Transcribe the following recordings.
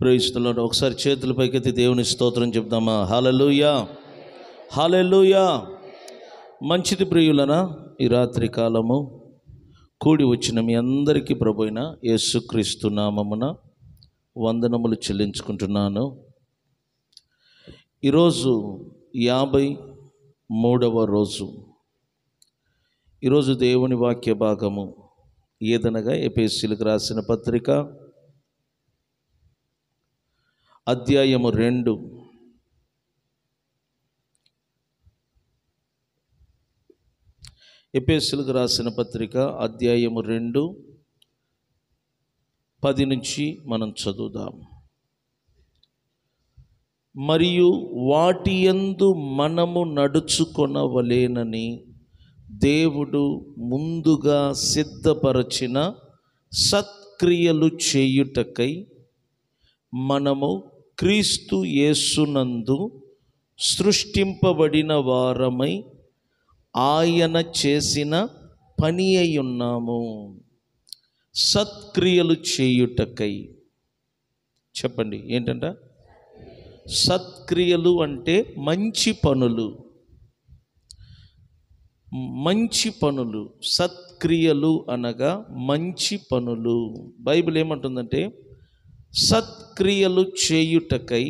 ప్రయోగిస్తున్నాడు ఒకసారి చేతుల పైకెత్తి దేవుని స్తోత్రం చెప్దామా హాలలుయా హాలెలుయా మంచిది ప్రియులనా ఈ రాత్రి కాలము కూడి వచ్చిన మీ అందరికీ ప్రభుైన యేసుక్రీస్తు నామమున వందనములు చెల్లించుకుంటున్నాను ఈరోజు యాభై మూడవ రోజు ఈరోజు దేవుని వాక్య భాగము ఏదనగా ఏపీఎస్సీలకు రాసిన పత్రిక అధ్యాయము రెండు ఎపిఎస్సీలకు రాసిన పత్రిక అధ్యాయము రెండు పది నుంచి మనం చదువుదాం మరియు వాటి ఎందు మనము నడుచుకొనవలేనని దేవుడు ముందుగా సిద్ధపరచిన సత్క్రియలు చేయుటకై మనము క్రీస్తు యేసునందు సృష్టింపబడిన వారమై ఆయన చేసిన పని అయి ఉన్నాము సత్క్రియలు చేయుటకై చెప్పండి ఏంటంట సత్క్రియలు అంటే మంచి పనులు మంచి పనులు సత్క్రియలు అనగా మంచి పనులు బైబిల్ ఏమంటుందంటే సత్క్రియలు చేయుటకై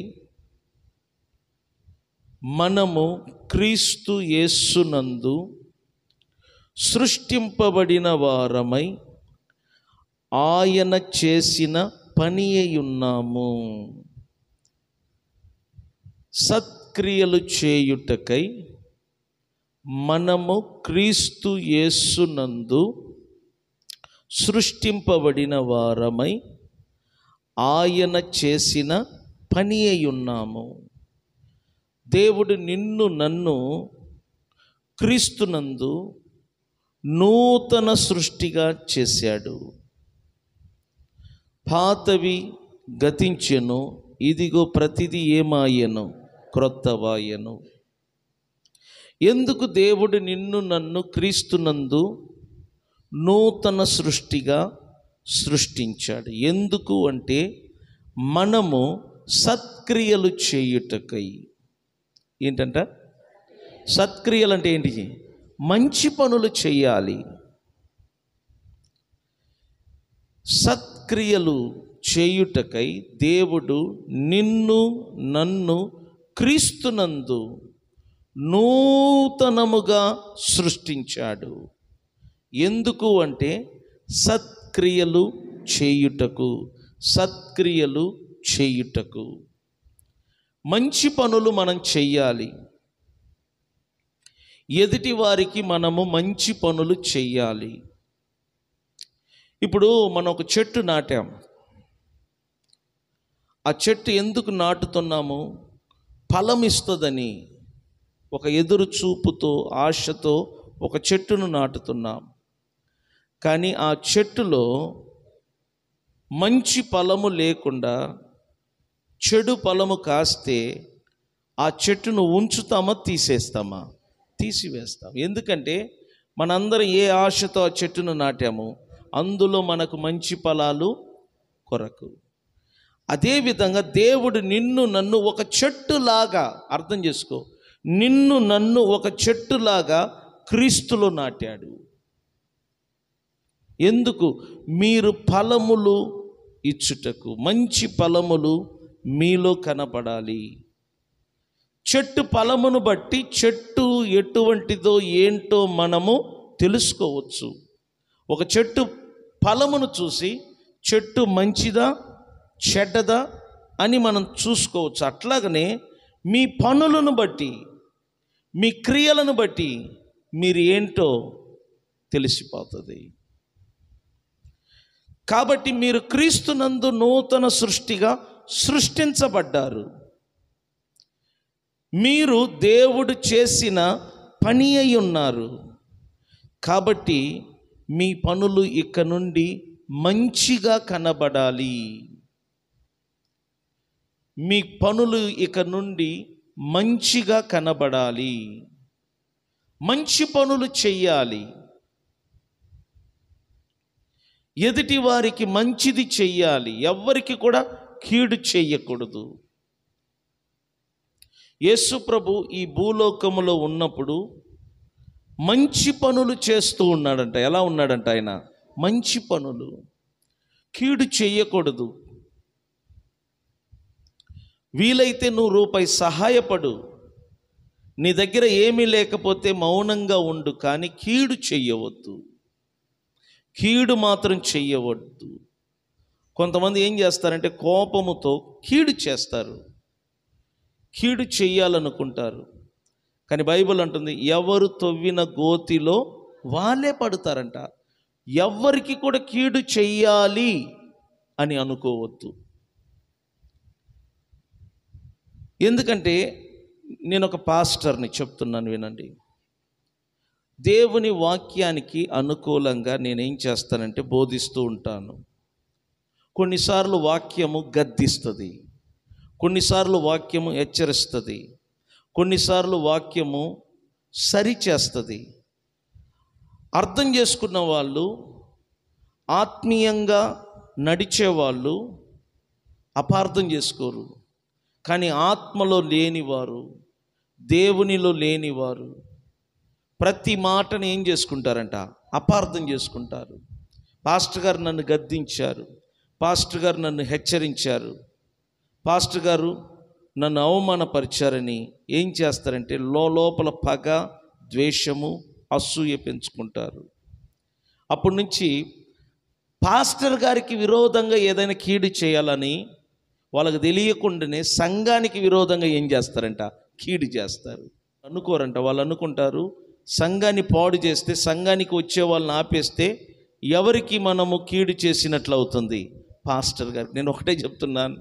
మనము క్రీస్తు యేస్సునందు సృష్టింపబడిన వారమై ఆయన చేసిన పని ఉన్నాము సత్క్రియలు చేయుటకై మనము క్రీస్తు యేస్సునందు సృష్టింపబడిన వారమై ఆయన చేసిన పని అయి ఉన్నాము దేవుడు నిన్ను నన్ను క్రీస్తునందు నూతన సృష్టిగా చేశాడు పాతవి గతించెను ఇదిగో ప్రతిదీ ఏమాయను క్రొత్తవాయను ఎందుకు దేవుడు నిన్ను నన్ను క్రీస్తునందు నూతన సృష్టిగా సృష్టించాడు ఎందుకు అంటే మనము సత్క్రియలు చేయుటకై ఏంటంట సత్క్రియలు అంటే ఏంటి మంచి పనులు చేయాలి సత్క్రియలు చేయుటకై దేవుడు నిన్ను నన్ను క్రీస్తునందు నూతనముగా సృష్టించాడు ఎందుకు అంటే సత్ సత్క్రియలు చేయుటకు సత్క్రియలు చేయుటకు మంచి పనులు మనం చెయ్యాలి ఎదుటి వారికి మనము మంచి పనులు చెయ్యాలి ఇప్పుడు మనం ఒక చెట్టు నాటాం ఆ చెట్టు ఎందుకు నాటుతున్నాము ఫలం ఇస్తుందని ఒక ఎదురు చూపుతో ఆశతో ఒక చెట్టును నాటుతున్నాం కానీ ఆ చెట్టులో మంచి ఫలము లేకుండా చెడు ఫలము కాస్తే ఆ చెట్టును ఉంచుతామా తీసేస్తామా తీసివేస్తాం ఎందుకంటే మనందరం ఏ ఆశతో ఆ చెట్టును నాటాము అందులో మనకు మంచి ఫలాలు కొరకు అదేవిధంగా దేవుడు నిన్ను నన్ను ఒక చెట్టులాగా అర్థం చేసుకో నిన్ను నన్ను ఒక చెట్టులాగా క్రీస్తులో నాటాడు ఎందుకు మీరు ఫలములు ఇచ్చుటకు మంచి ఫలములు మీలో కనపడాలి చెట్టు ఫలమును బట్టి చెట్టు ఎటువంటిదో ఏంటో మనము తెలుసుకోవచ్చు ఒక చెట్టు ఫలమును చూసి చెట్టు మంచిదా చెడ్డదా అని మనం చూసుకోవచ్చు అట్లాగనే మీ పనులను బట్టి మీ క్రియలను బట్టి మీరు ఏంటో తెలిసిపోతుంది కాబట్టి మీరు క్రీస్తునందు నూతన సృష్టిగా సృష్టించబడ్డారు మీరు దేవుడు చేసిన పని అయి ఉన్నారు కాబట్టి మీ పనులు ఇక నుండి మంచిగా కనబడాలి మీ పనులు ఇక నుండి మంచిగా కనబడాలి మంచి పనులు చెయ్యాలి ఎదుటి వారికి మంచిది చెయ్యాలి ఎవ్వరికి కూడా కీడు చేయకూడదు యేసుప్రభు ఈ భూలోకములో ఉన్నప్పుడు మంచి పనులు చేస్తూ ఉన్నాడంట ఎలా ఉన్నాడంట ఆయన మంచి పనులు కీడు చేయకూడదు వీలైతే నువ్వు రూపాయి సహాయపడు నీ దగ్గర ఏమీ లేకపోతే మౌనంగా ఉండు కానీ కీడు చెయ్యవద్దు కీడు మాత్రం చెయ్యవద్దు కొంతమంది ఏం చేస్తారంటే కోపముతో కీడు చేస్తారు కీడు చేయాలనుకుంటారు కానీ బైబిల్ అంటుంది ఎవరు తవ్విన గోతిలో వాళ్ళే పడతారంట ఎవరికి కూడా కీడు చెయ్యాలి అని అనుకోవద్దు ఎందుకంటే నేను ఒక పాస్టర్ని చెప్తున్నాను వినండి దేవుని వాక్యానికి అనుకూలంగా నేనేం చేస్తానంటే బోధిస్తూ ఉంటాను కొన్నిసార్లు వాక్యము గద్దిస్తుంది కొన్నిసార్లు వాక్యము హెచ్చరిస్తుంది కొన్నిసార్లు వాక్యము సరి చేస్తుంది అర్థం చేసుకున్న వాళ్ళు ఆత్మీయంగా నడిచేవాళ్ళు అపార్థం చేసుకోరు కానీ ఆత్మలో లేనివారు దేవునిలో లేనివారు ప్రతి మాటను ఏం చేసుకుంటారంట అపార్థం చేసుకుంటారు పాస్టర్ గారు నన్ను గద్దించారు పాస్టర్ గారు నన్ను హెచ్చరించారు పాస్టర్ గారు నన్ను అవమానపరిచారని ఏం చేస్తారంటే లోపల పగ ద్వేషము అసూయ పెంచుకుంటారు అప్పటి నుంచి పాస్టర్ గారికి విరోధంగా ఏదైనా కీడు చేయాలని వాళ్ళకి తెలియకుండానే సంఘానికి విరోధంగా ఏం చేస్తారంట కీడు చేస్తారు అనుకోరంట వాళ్ళు అనుకుంటారు సంఘాన్ని పాడు చేస్తే సంఘానికి వచ్చే వాళ్ళని ఆపేస్తే ఎవరికి మనము కీడు చేసినట్లు అవుతుంది పాస్టర్ గారికి నేను ఒకటే చెప్తున్నాను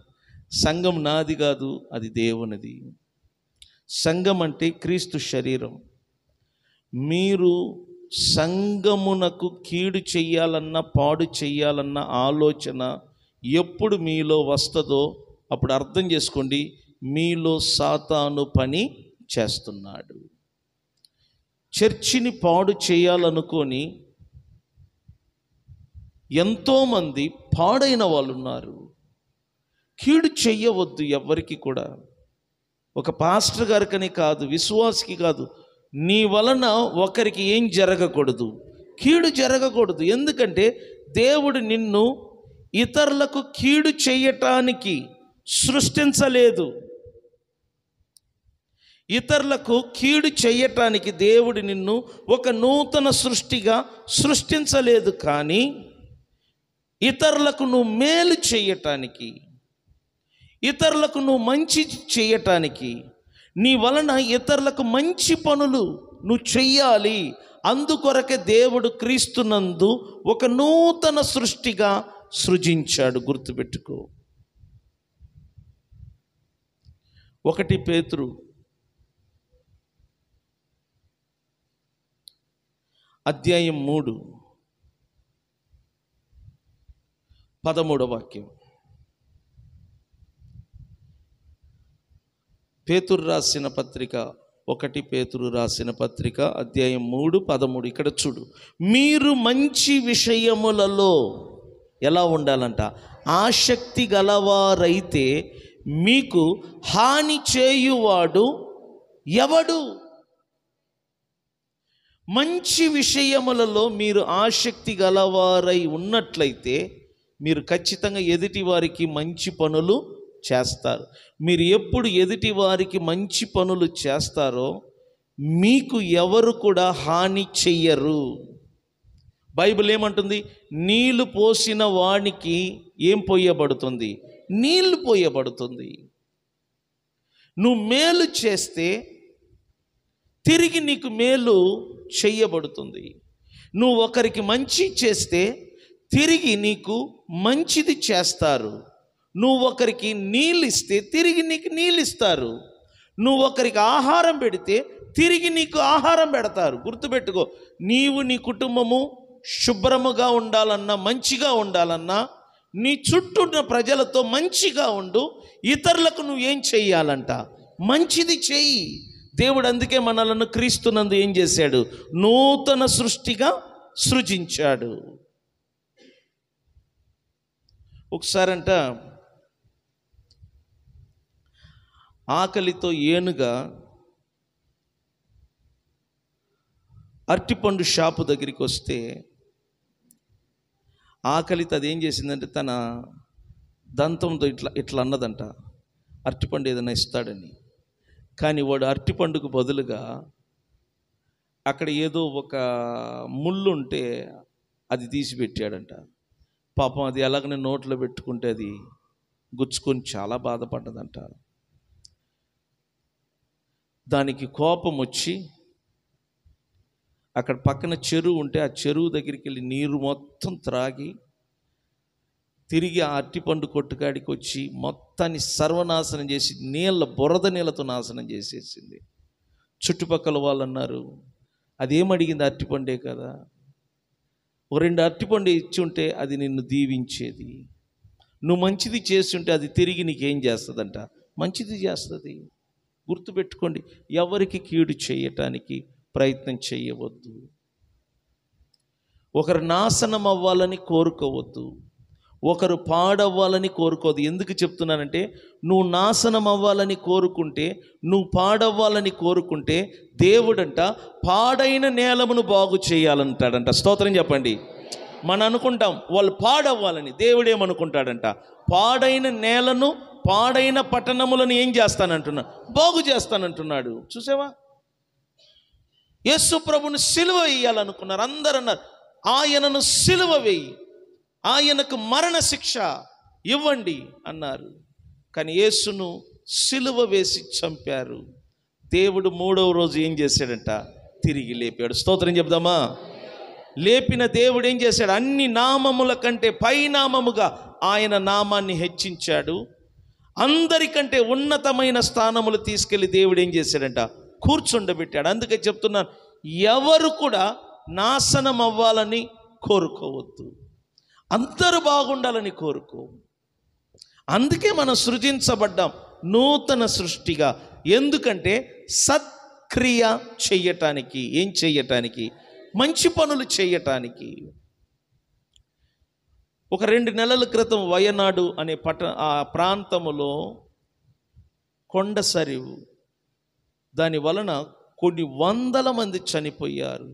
సంఘం నాది కాదు అది దేవునిది సంఘం అంటే క్రీస్తు శరీరం మీరు సంఘమునకు కీడు చెయ్యాలన్న పాడు చెయ్యాలన్న ఆలోచన ఎప్పుడు మీలో వస్తుందో అప్పుడు అర్థం చేసుకోండి మీలో సాతాను పని చేస్తున్నాడు చర్చిని పాడు చేయాలనుకొని ఎంతోమంది పాడైన వాళ్ళు ఉన్నారు కీడు చెయ్యవద్దు ఎవ్వరికి కూడా ఒక పాస్టర్ గారికని కాదు విశ్వాసకి కాదు నీ వలన ఒకరికి ఏం జరగకూడదు కీడు జరగకూడదు ఎందుకంటే దేవుడు నిన్ను ఇతరులకు కీడు చేయటానికి సృష్టించలేదు ఇతరులకు కీడు చేయటానికి దేవుడు నిన్ను ఒక నూతన సృష్టిగా సృష్టించలేదు కానీ ఇతరులకు నువ్వు మేలు చేయటానికి ఇతరులకు నువ్వు మంచి చేయటానికి నీ వలన ఇతరులకు మంచి పనులు నువ్వు చెయ్యాలి అందుకొరకే దేవుడు క్రీస్తునందు ఒక నూతన సృష్టిగా సృజించాడు గుర్తుపెట్టుకో ఒకటి పేతురు అధ్యాయం మూడు పదమూడవ వాక్యం పేతురు రాసిన పత్రిక ఒకటి పేతురు రాసిన పత్రిక అధ్యాయం మూడు పదమూడు ఇక్కడ చూడు మీరు మంచి విషయములలో ఎలా ఉండాలంట ఆసక్తి గలవారైతే మీకు హాని చేయువాడు ఎవడు మంచి విషయములలో మీరు ఆసక్తి గలవారై ఉన్నట్లయితే మీరు ఖచ్చితంగా ఎదుటి వారికి మంచి పనులు చేస్తారు మీరు ఎప్పుడు ఎదుటి వారికి మంచి పనులు చేస్తారో మీకు ఎవరు కూడా హాని చెయ్యరు బైబిల్ ఏమంటుంది నీళ్లు పోసిన వానికి ఏం పోయబడుతుంది నీళ్లు పోయబడుతుంది నువ్వు మేలు చేస్తే తిరిగి నీకు మేలు చెయ్యబడుతుంది నువ్వు ఒకరికి మంచి చేస్తే తిరిగి నీకు మంచిది చేస్తారు నువ్వు ఒకరికి నీళ్ళు ఇస్తే తిరిగి నీకు నీళ్ళు ఇస్తారు నువ్వు ఒకరికి ఆహారం పెడితే తిరిగి నీకు ఆహారం పెడతారు గుర్తుపెట్టుకో నీవు నీ కుటుంబము శుభ్రముగా ఉండాలన్నా మంచిగా ఉండాలన్నా నీ చుట్టూ ఉన్న ప్రజలతో మంచిగా ఉండు ఇతరులకు నువ్వేం చెయ్యాలంట మంచిది చెయ్యి దేవుడు అందుకే మనలను క్రీస్తునందు ఏం చేశాడు నూతన సృష్టిగా సృజించాడు ఒకసారంట ఆకలితో ఏనుగా అరటిపండు షాపు దగ్గరికి వస్తే ఆకలితో అదేం చేసిందంటే తన దంతంతో ఇట్లా ఇట్లా అన్నదంట అరటిపండు ఏదైనా ఇస్తాడని కానీ వాడు అరటి పండుకు బదులుగా అక్కడ ఏదో ఒక ముళ్ళు ఉంటే అది తీసి పెట్టాడంట పాపం అది ఎలాగనే నోట్లో పెట్టుకుంటే అది గుచ్చుకొని చాలా బాధపడ్డదంట దానికి కోపం వచ్చి అక్కడ పక్కన చెరువు ఉంటే ఆ చెరువు దగ్గరికి వెళ్ళి నీరు మొత్తం త్రాగి తిరిగి ఆ అరటిపండు కొట్టుకాడికి వచ్చి మొత్తాన్ని సర్వనాశనం చేసి నీళ్ళ బురద నీళ్ళతో నాశనం చేసేసింది చుట్టుపక్కల వాళ్ళు అన్నారు అదేమడిగింది అరటిపండే కదా ఓ రెండు అరటిపండు ఇచ్చి ఉంటే అది నిన్ను దీవించేది నువ్వు మంచిది చేసి ఉంటే అది తిరిగి నీకేం చేస్తుందంట మంచిది చేస్తుంది గుర్తుపెట్టుకోండి ఎవరికి కీడు చేయటానికి ప్రయత్నం చేయవద్దు ఒకరు నాశనం అవ్వాలని కోరుకోవద్దు ఒకరు పాడవ్వాలని కోరుకోదు ఎందుకు చెప్తున్నానంటే నువ్వు నాశనం అవ్వాలని కోరుకుంటే నువ్వు పాడవ్వాలని కోరుకుంటే దేవుడంట పాడైన నేలమును బాగు చేయాలంటాడంట స్తోత్రం చెప్పండి మనం అనుకుంటాం వాళ్ళు పాడవ్వాలని దేవుడేమనుకుంటాడంట పాడైన నేలను పాడైన పట్టణములను ఏం చేస్తానంటున్నా బాగు చేస్తానంటున్నాడు చూసావా యేసు ప్రభుని సిలువ వేయాలనుకున్నారు అన్నారు ఆయనను సిలువ వేయి ఆయనకు మరణ శిక్ష ఇవ్వండి అన్నారు కానీ యేసును సిలువ వేసి చంపారు దేవుడు మూడవ రోజు ఏం చేశాడంట తిరిగి లేపాడు స్తోత్రం చెప్దామా లేపిన దేవుడు ఏం చేశాడు అన్ని నామముల కంటే పైనామముగా ఆయన నామాన్ని హెచ్చించాడు అందరికంటే ఉన్నతమైన స్థానములు తీసుకెళ్లి దేవుడు ఏం చేశాడంట కూర్చుండబెట్టాడు అందుకే చెప్తున్నాను ఎవరు కూడా నాశనం అవ్వాలని కోరుకోవద్దు అందరూ బాగుండాలని కోరుకో అందుకే మనం సృజించబడ్డాం నూతన సృష్టిగా ఎందుకంటే సత్క్రియ చెయ్యటానికి ఏం చెయ్యటానికి మంచి పనులు చేయటానికి ఒక రెండు నెలల క్రితం వయనాడు అనే పట ఆ ప్రాంతములో కొండ సరివు దాని వలన కొన్ని వందల మంది చనిపోయారు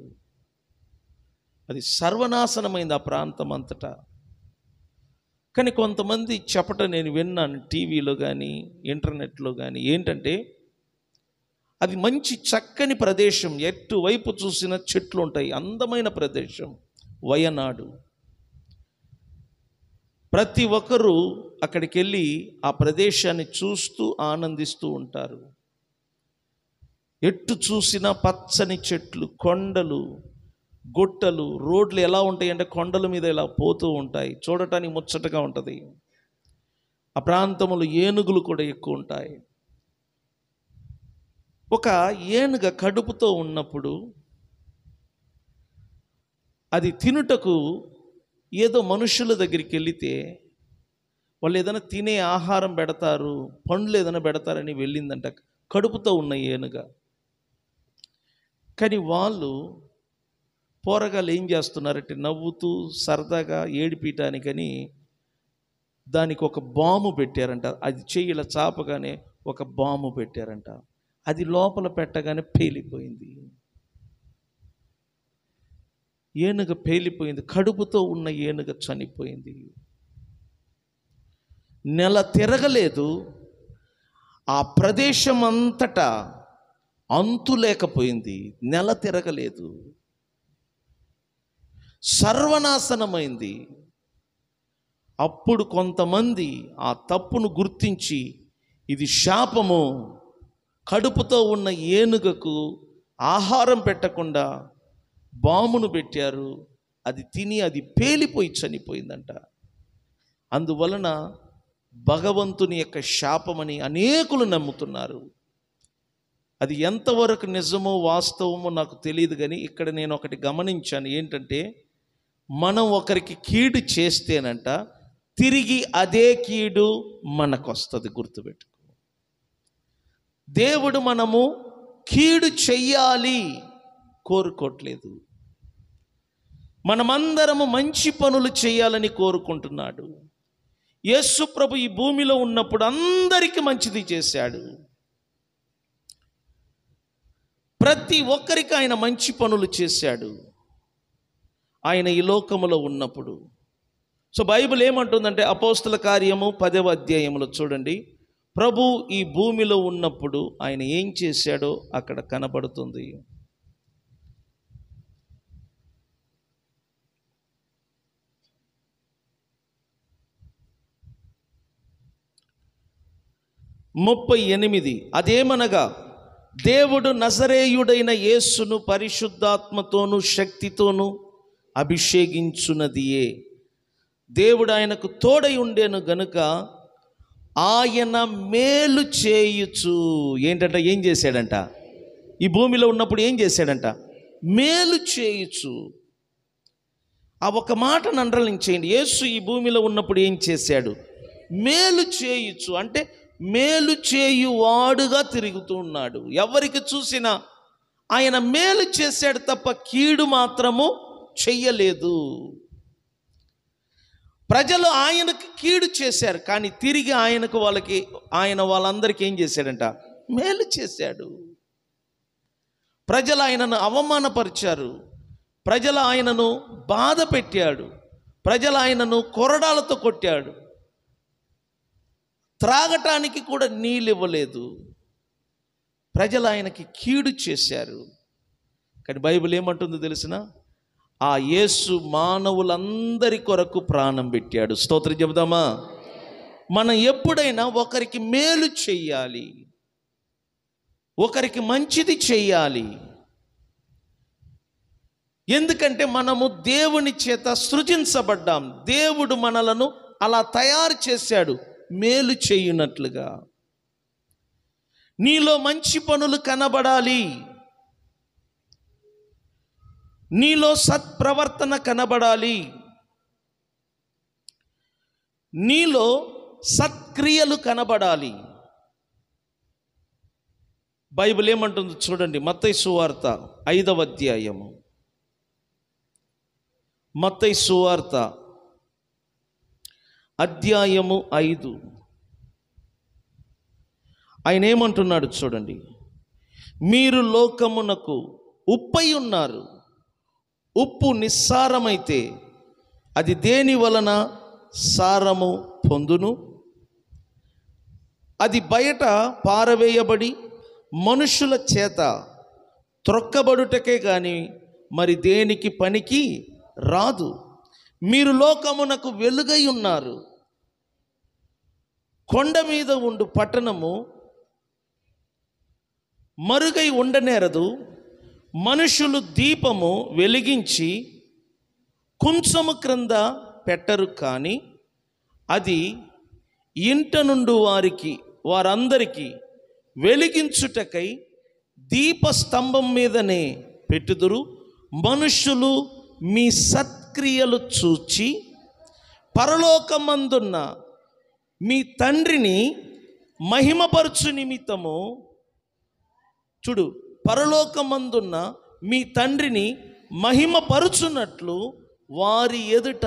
అది సర్వనాశనమైంది ఆ ప్రాంతం అంతటా కానీ కొంతమంది చెప్పట నేను విన్నాను టీవీలో కానీ ఇంటర్నెట్లో కానీ ఏంటంటే అది మంచి చక్కని ప్రదేశం ఎటువైపు చూసిన చెట్లు ఉంటాయి అందమైన ప్రదేశం వయనాడు ప్రతి ఒక్కరూ అక్కడికి వెళ్ళి ఆ ప్రదేశాన్ని చూస్తూ ఆనందిస్తూ ఉంటారు ఎట్టు చూసిన పచ్చని చెట్లు కొండలు గుట్టలు రోడ్లు ఎలా ఉంటాయి అంటే కొండల మీద ఇలా పోతూ ఉంటాయి చూడటానికి ముచ్చటగా ఉంటుంది ఆ ప్రాంతంలో ఏనుగులు కూడా ఎక్కువ ఉంటాయి ఒక ఏనుగ కడుపుతో ఉన్నప్పుడు అది తినుటకు ఏదో మనుషుల దగ్గరికి వెళితే వాళ్ళు ఏదైనా తినే ఆహారం పెడతారు పండ్లు ఏదైనా పెడతారని వెళ్ళిందంట కడుపుతో ఉన్న ఏనుగ కానీ వాళ్ళు పోరగాళ్ళు ఏం చేస్తున్నారంటే నవ్వుతూ సరదాగా ఏడిపీయటానికని దానికి ఒక బాము పెట్టారంట అది చేయిల చాపగానే ఒక బాము పెట్టారంట అది లోపల పెట్టగానే పేలిపోయింది ఏనుగ పేలిపోయింది కడుపుతో ఉన్న ఏనుగ చనిపోయింది నెల తిరగలేదు ఆ ప్రదేశం అంతటా అంతు లేకపోయింది నెల తిరగలేదు సర్వనాశనమైంది అప్పుడు కొంతమంది ఆ తప్పును గుర్తించి ఇది శాపము కడుపుతో ఉన్న ఏనుగకు ఆహారం పెట్టకుండా బామును పెట్టారు అది తిని అది పేలిపోయి చనిపోయిందంట అందువలన భగవంతుని యొక్క శాపమని అనేకులు నమ్ముతున్నారు అది ఎంతవరకు నిజమో వాస్తవమో నాకు తెలియదు కానీ ఇక్కడ నేను ఒకటి గమనించాను ఏంటంటే మనం ఒకరికి కీడు చేస్తేనంట తిరిగి అదే కీడు మనకు వస్తుంది గుర్తుపెట్టుకో దేవుడు మనము కీడు చెయ్యాలి కోరుకోవట్లేదు మనమందరము మంచి పనులు చేయాలని కోరుకుంటున్నాడు యేసు ప్రభు ఈ భూమిలో ఉన్నప్పుడు అందరికీ మంచిది చేశాడు ప్రతి ఒక్కరికి ఆయన మంచి పనులు చేశాడు ఆయన ఈ లోకములో ఉన్నప్పుడు సో బైబిల్ ఏమంటుందంటే అపోస్తుల కార్యము పదవ అధ్యాయంలో చూడండి ప్రభు ఈ భూమిలో ఉన్నప్పుడు ఆయన ఏం చేశాడో అక్కడ కనబడుతుంది ముప్పై ఎనిమిది అదేమనగా దేవుడు నజరేయుడైన యేసును పరిశుద్ధాత్మతోనూ శక్తితోనూ అభిషేకించున్నదియే దేవుడు ఆయనకు తోడై ఉండేను గనుక ఆయన మేలు చేయుచు ఏంటంట ఏం చేశాడంట ఈ భూమిలో ఉన్నప్పుడు ఏం చేశాడంట మేలు చేయుచు ఆ ఒక మాటను అండ్రలించేయండి యేసు ఈ భూమిలో ఉన్నప్పుడు ఏం చేశాడు మేలు చేయుచు అంటే మేలు చేయువాడుగా తిరుగుతూ ఉన్నాడు ఎవరికి చూసినా ఆయన మేలు చేశాడు తప్ప కీడు మాత్రము చెయ్యలేదు ప్రజలు ఆయనకు కీడు చేశారు కానీ తిరిగి ఆయనకు వాళ్ళకి ఆయన వాళ్ళందరికీ ఏం చేశాడంట మేలు చేశాడు ప్రజలు ఆయనను అవమానపరిచారు ప్రజలు ఆయనను బాధ పెట్టాడు ప్రజలు ఆయనను కొరడాలతో కొట్టాడు త్రాగటానికి కూడా నీళ్ళు ఇవ్వలేదు ప్రజలు ఆయనకి కీడు చేశారు కానీ బైబిల్ ఏమంటుందో తెలిసినా ఆ యేసు మానవులందరి కొరకు ప్రాణం పెట్టాడు స్తోత్రం చెబుదామా మనం ఎప్పుడైనా ఒకరికి మేలు చెయ్యాలి ఒకరికి మంచిది చెయ్యాలి ఎందుకంటే మనము దేవుని చేత సృజించబడ్డాం దేవుడు మనలను అలా తయారు చేశాడు మేలు చేయునట్లుగా నీలో మంచి పనులు కనబడాలి నీలో సత్ప్రవర్తన కనబడాలి నీలో సత్క్రియలు కనబడాలి బైబిల్ ఏమంటుంది చూడండి మత్తై సువార్త ఐదవ అధ్యాయము మత్తై సువార్త అధ్యాయము ఐదు ఆయన ఏమంటున్నాడు చూడండి మీరు లోకమునకు ఉప్పై ఉన్నారు ఉప్పు నిస్సారమైతే అది దేని వలన సారము పొందును అది బయట పారవేయబడి మనుషుల చేత త్రొక్కబడుటకే కానీ మరి దేనికి పనికి రాదు మీరు లోకమునకు వెలుగై ఉన్నారు కొండ మీద ఉండు పట్టణము మరుగై ఉండనేరదు మనుషులు దీపము వెలిగించి కుంచము క్రింద పెట్టరు కానీ అది ఇంట నుండి వారికి వారందరికీ వెలిగించుటకై దీపస్తంభం మీదనే పెట్టుదురు మనుషులు మీ సత్క్రియలు చూచి పరలోకమందున్న మీ తండ్రిని మహిమపరచు నిమిత్తము చూడు పరలోకమందున్న మీ తండ్రిని మహిమపరుచున్నట్లు వారి ఎదుట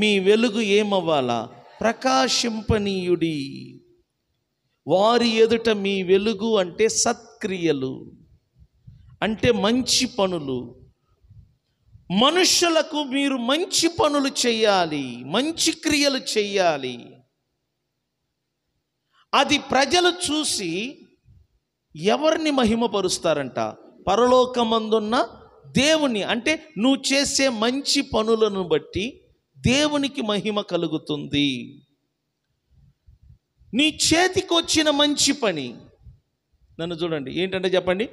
మీ వెలుగు ఏమవ్వాలా ప్రకాశింపనీయుడి వారి ఎదుట మీ వెలుగు అంటే సత్క్రియలు అంటే మంచి పనులు మనుషులకు మీరు మంచి పనులు చేయాలి మంచి క్రియలు చేయాలి అది ప్రజలు చూసి ఎవరిని మహిమపరుస్తారంట పరలోకమందున్న దేవుని అంటే నువ్వు చేసే మంచి పనులను బట్టి దేవునికి మహిమ కలుగుతుంది నీ చేతికొచ్చిన మంచి పని నన్ను చూడండి ఏంటంటే చెప్పండి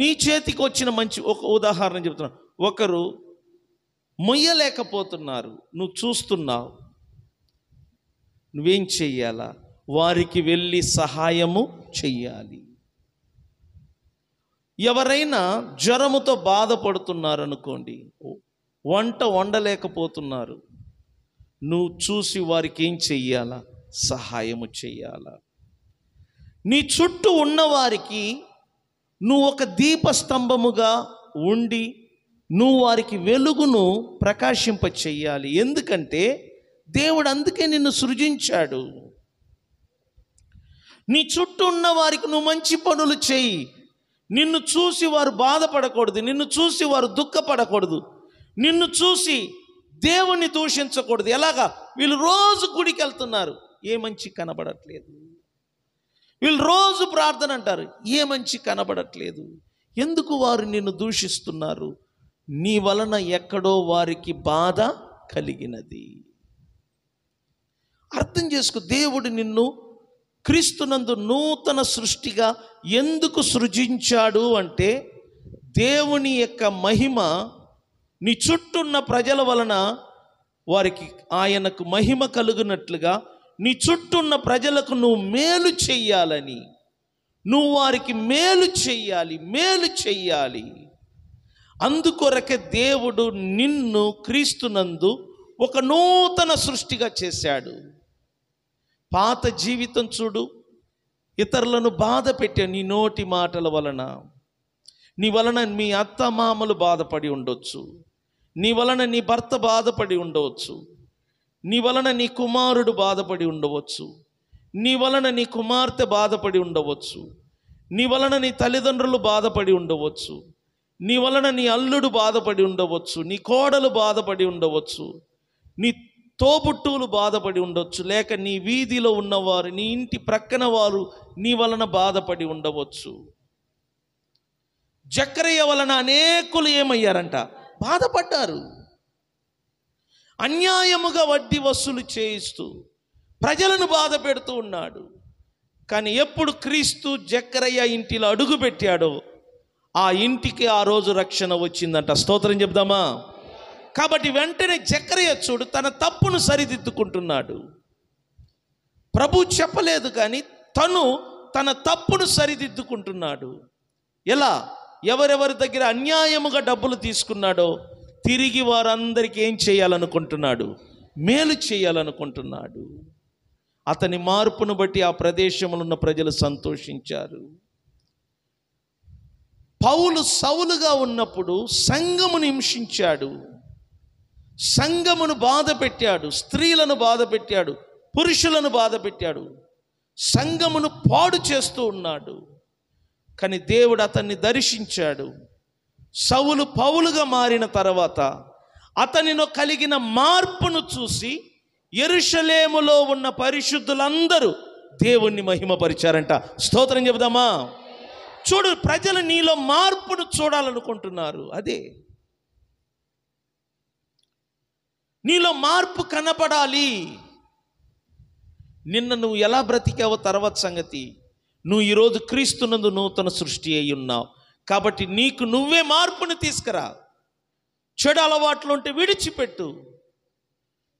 నీ చేతికి వచ్చిన మంచి ఒక ఉదాహరణ చెప్తున్నా ఒకరు మొయ్యలేకపోతున్నారు నువ్వు చూస్తున్నావు నువ్వేం చెయ్యాలా వారికి వెళ్ళి సహాయము చెయ్యాలి ఎవరైనా జ్వరముతో బాధపడుతున్నారనుకోండి వంట వండలేకపోతున్నారు నువ్వు చూసి వారికి ఏం చెయ్యాలా సహాయము చెయ్యాలా నీ చుట్టూ ఉన్నవారికి నువ్వు ఒక దీపస్తంభముగా ఉండి నువ్వు వారికి వెలుగును ప్రకాశింప చెయ్యాలి ఎందుకంటే దేవుడు అందుకే నిన్ను సృజించాడు నీ చుట్టూ ఉన్న వారికి నువ్వు మంచి పనులు చేయి నిన్ను చూసి వారు బాధపడకూడదు నిన్ను చూసి వారు దుఃఖపడకూడదు నిన్ను చూసి దేవుణ్ణి దూషించకూడదు ఎలాగా వీళ్ళు రోజు గుడికి వెళ్తున్నారు ఏ మంచి కనబడట్లేదు వీళ్ళు రోజు ప్రార్థన అంటారు ఏ మంచి కనబడట్లేదు ఎందుకు వారు నిన్ను దూషిస్తున్నారు నీ వలన ఎక్కడో వారికి బాధ కలిగినది అర్థం చేసుకో దేవుడు నిన్ను క్రీస్తునందు నూతన సృష్టిగా ఎందుకు సృజించాడు అంటే దేవుని యొక్క మహిమ నీ చుట్టున్న ప్రజల వలన వారికి ఆయనకు మహిమ కలుగునట్లుగా నీ చుట్టున్న ప్రజలకు నువ్వు మేలు చెయ్యాలని నువ్వు వారికి మేలు చెయ్యాలి మేలు చెయ్యాలి అందుకొరకే దేవుడు నిన్ను క్రీస్తునందు ఒక నూతన సృష్టిగా చేశాడు పాత జీవితం చూడు ఇతరులను బాధ పెట్టే నీ నోటి మాటల వలన నీ వలన మీ అత్త మామలు బాధపడి ఉండొచ్చు నీ వలన నీ భర్త బాధపడి ఉండవచ్చు నీ వలన నీ కుమారుడు బాధపడి ఉండవచ్చు నీ వలన నీ కుమార్తె బాధపడి ఉండవచ్చు నీ వలన నీ తల్లిదండ్రులు బాధపడి ఉండవచ్చు నీ వలన నీ అల్లుడు బాధపడి ఉండవచ్చు నీ కోడలు బాధపడి ఉండవచ్చు నీ తోబుట్టువులు బాధపడి ఉండొచ్చు లేక నీ వీధిలో ఉన్నవారు నీ ఇంటి ప్రక్కన వారు నీ వలన బాధపడి ఉండవచ్చు జక్రయ్య వలన అనేకులు ఏమయ్యారంట బాధపడ్డారు అన్యాయముగా వడ్డీ వసూలు చేయిస్తూ ప్రజలను బాధ పెడుతూ ఉన్నాడు కానీ ఎప్పుడు క్రీస్తు జక్రయ్య ఇంటిలో అడుగు పెట్టాడో ఆ ఇంటికి ఆ రోజు రక్షణ వచ్చిందంట స్తోత్రం చెప్దామా కాబట్టి వెంటనే చూడు తన తప్పును సరిదిద్దుకుంటున్నాడు ప్రభు చెప్పలేదు కానీ తను తన తప్పును సరిదిద్దుకుంటున్నాడు ఎలా ఎవరెవరి దగ్గర అన్యాయముగా డబ్బులు తీసుకున్నాడో తిరిగి వారందరికీ ఏం చేయాలనుకుంటున్నాడు మేలు చేయాలనుకుంటున్నాడు అతని మార్పును బట్టి ఆ ప్రదేశంలో ఉన్న ప్రజలు సంతోషించారు పౌలు సౌలుగా ఉన్నప్పుడు సంఘమును హింసించాడు సంఘమును బాధ పెట్టాడు స్త్రీలను బాధ పెట్టాడు పురుషులను బాధ పెట్టాడు సంఘమును పాడు చేస్తూ ఉన్నాడు కానీ దేవుడు అతన్ని దర్శించాడు సవులు పౌలుగా మారిన తర్వాత అతనిలో కలిగిన మార్పును చూసి ఎరుషలేములో ఉన్న పరిశుద్ధులందరూ దేవుణ్ణి మహిమపరిచారంట స్తోత్రం చెబుదామా చూడు ప్రజలు నీలో మార్పును చూడాలనుకుంటున్నారు అదే నీలో మార్పు కనపడాలి నిన్న నువ్వు ఎలా బ్రతికావో తర్వాత సంగతి నువ్వు ఈరోజు క్రీస్తునందు నూతన సృష్టి అయి ఉన్నావు కాబట్టి నీకు నువ్వే మార్పుని తీసుకురా చెడు అలవాట్లు ఉంటే విడిచిపెట్టు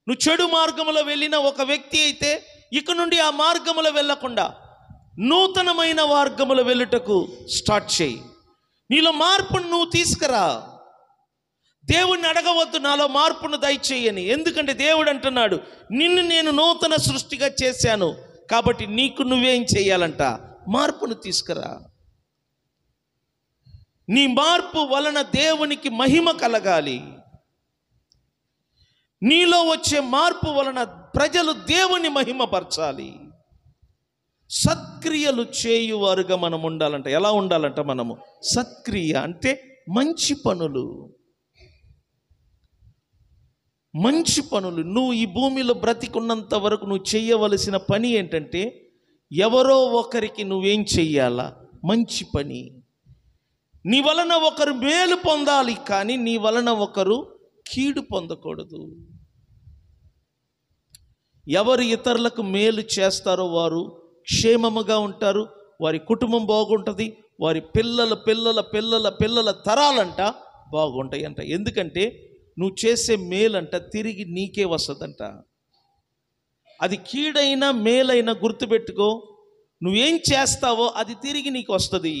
నువ్వు చెడు మార్గంలో వెళ్ళిన ఒక వ్యక్తి అయితే ఇక నుండి ఆ మార్గంలో వెళ్లకుండా నూతనమైన మార్గములు వెళ్ళుటకు స్టార్ట్ చేయి నీలో మార్పును నువ్వు తీసుకురా దేవుణ్ణి అడగవద్దు నాలో మార్పును దయచేయని ఎందుకంటే దేవుడు అంటున్నాడు నిన్ను నేను నూతన సృష్టిగా చేశాను కాబట్టి నీకు నువ్వేం చేయాలంట మార్పును తీసుకురా నీ మార్పు వలన దేవునికి మహిమ కలగాలి నీలో వచ్చే మార్పు వలన ప్రజలు దేవుని మహిమపరచాలి సత్క్రియలు చేయువారుగా మనం ఉండాలంట ఎలా ఉండాలంట మనము సత్క్రియ అంటే మంచి పనులు మంచి పనులు నువ్వు ఈ భూమిలో బ్రతికున్నంత వరకు నువ్వు చేయవలసిన పని ఏంటంటే ఎవరో ఒకరికి నువ్వేం చెయ్యాలా మంచి పని నీ వలన ఒకరు మేలు పొందాలి కానీ నీ వలన ఒకరు కీడు పొందకూడదు ఎవరు ఇతరులకు మేలు చేస్తారో వారు క్షేమముగా ఉంటారు వారి కుటుంబం బాగుంటుంది వారి పిల్లల పిల్లల పిల్లల పిల్లల తరాలంట బాగుంటాయి అంట ఎందుకంటే నువ్వు చేసే మేలంట తిరిగి నీకే వస్తుందంట అది కీడైనా మేలైనా గుర్తుపెట్టుకో నువ్వేం చేస్తావో అది తిరిగి నీకు వస్తుంది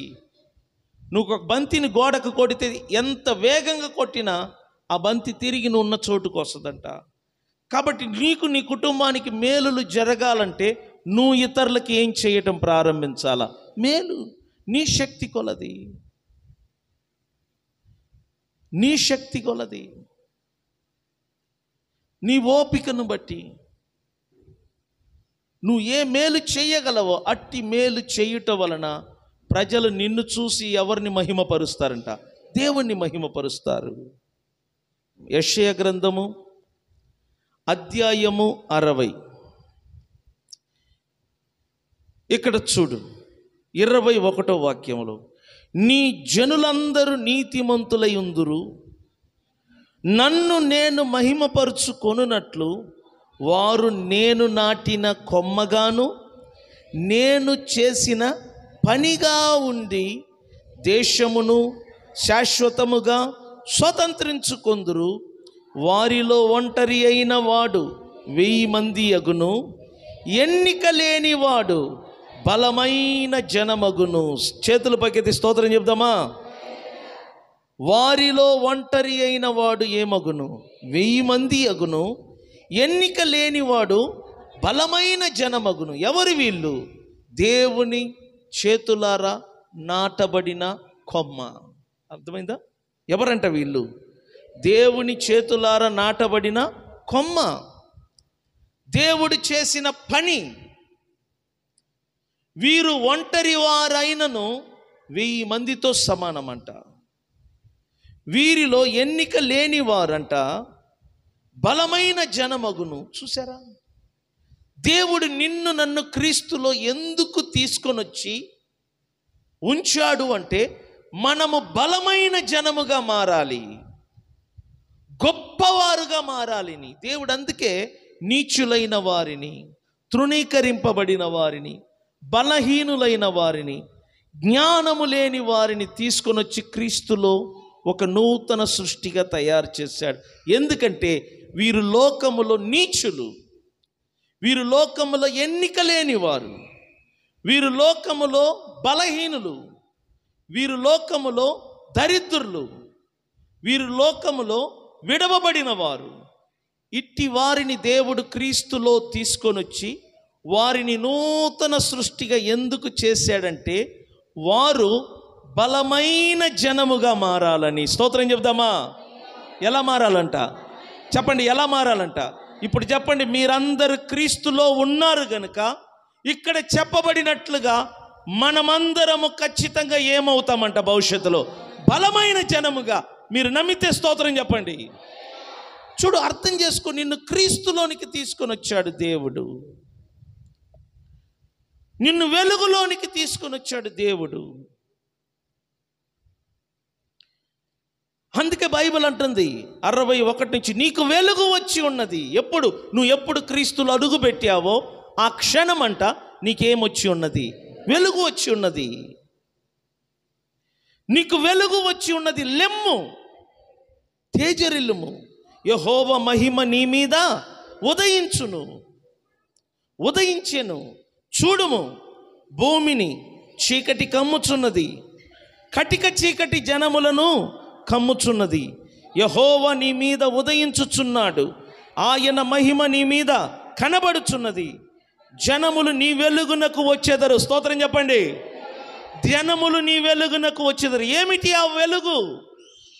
నువ్వు ఒక బంతిని గోడకు కొడితే ఎంత వేగంగా కొట్టినా ఆ బంతి తిరిగి నువ్వు ఉన్న చోటుకు వస్తుందంట కాబట్టి నీకు నీ కుటుంబానికి మేలులు జరగాలంటే నువ్వు ఇతరులకి ఏం చేయటం ప్రారంభించాలా మేలు నీ శక్తి కొలది నీ శక్తి కొలది నీ ఓపికను బట్టి నువ్వు ఏ మేలు చేయగలవో అట్టి మేలు చేయుట వలన ప్రజలు నిన్ను చూసి ఎవరిని మహిమపరుస్తారంట దేవుణ్ణి మహిమపరుస్తారు యషయ గ్రంథము అధ్యాయము అరవై ఇక్కడ చూడు ఇరవై ఒకటో వాక్యంలో నీ జనులందరూ నీతిమంతులై ఉందరు నన్ను నేను మహిమపరుచుకొనున్నట్లు వారు నేను నాటిన కొమ్మగాను నేను చేసిన పనిగా ఉండి దేశమును శాశ్వతముగా స్వతంత్రించుకొందురు వారిలో ఒంటరి అయిన వాడు వెయ్యి మంది అగును ఎన్నిక లేనివాడు బలమైన జనమగును చేతులు పకెత్తి స్తోత్రం చెప్దామా వారిలో ఒంటరి అయిన వాడు ఏమగును వెయ్యి మంది అగును ఎన్నిక లేనివాడు బలమైన జనమగును ఎవరు వీళ్ళు దేవుని చేతులారా నాటబడిన కొమ్మ అర్థమైందా ఎవరంట వీళ్ళు దేవుని చేతులారా నాటబడిన కొమ్మ దేవుడు చేసిన పని వీరు ఒంటరి వారైనను వెయ్యి మందితో సమానమంట వీరిలో ఎన్నిక లేని వారంట బలమైన జనమగును చూసారా దేవుడు నిన్ను నన్ను క్రీస్తులో ఎందుకు తీసుకొని వచ్చి ఉంచాడు అంటే మనము బలమైన జనముగా మారాలి గొప్పవారుగా మారాలిని దేవుడు అందుకే నీచులైన వారిని తృణీకరింపబడిన వారిని బలహీనులైన వారిని జ్ఞానము లేని వారిని తీసుకొని వచ్చి క్రీస్తులో ఒక నూతన సృష్టిగా తయారు చేశాడు ఎందుకంటే వీరు లోకములో నీచులు వీరు లోకములో ఎన్నిక లేనివారు వీరు లోకములో బలహీనులు వీరు లోకములో దరిద్రులు వీరు లోకములో విడవబడిన వారు ఇట్టి వారిని దేవుడు క్రీస్తులో తీసుకొనొచ్చి వారిని నూతన సృష్టిగా ఎందుకు చేశాడంటే వారు బలమైన జనముగా మారాలని స్తోత్రం చెప్దామా ఎలా మారాలంట చెప్పండి ఎలా మారాలంట ఇప్పుడు చెప్పండి మీరందరూ క్రీస్తులో ఉన్నారు గనుక ఇక్కడ చెప్పబడినట్లుగా మనమందరము ఖచ్చితంగా ఏమవుతామంట భవిష్యత్తులో బలమైన జనముగా మీరు నమ్మితే స్తోత్రం చెప్పండి చూడు అర్థం చేసుకో నిన్ను క్రీస్తులోనికి తీసుకొని వచ్చాడు దేవుడు నిన్ను వెలుగులోనికి తీసుకొని వచ్చాడు దేవుడు అందుకే బైబిల్ అంటుంది అరవై ఒకటి నుంచి నీకు వెలుగు వచ్చి ఉన్నది ఎప్పుడు నువ్వు ఎప్పుడు క్రీస్తులు అడుగు పెట్టావో ఆ క్షణం అంట నీకేమొచ్చి ఉన్నది వెలుగు వచ్చి ఉన్నది నీకు వెలుగు వచ్చి ఉన్నది లెమ్ము తేజరిల్లుము యహోవ మహిమ నీ మీద ఉదయించును ఉదయించెను చూడుము భూమిని చీకటి కమ్ముచున్నది కటిక చీకటి జనములను కమ్ముచున్నది యహోవ నీ మీద ఉదయించుచున్నాడు ఆయన మహిమ నీ మీద కనబడుచున్నది జనములు నీ వెలుగునకు వచ్చేదరు స్తోత్రం చెప్పండి జనములు నీ వెలుగునకు వచ్చేదరు ఏమిటి ఆ వెలుగు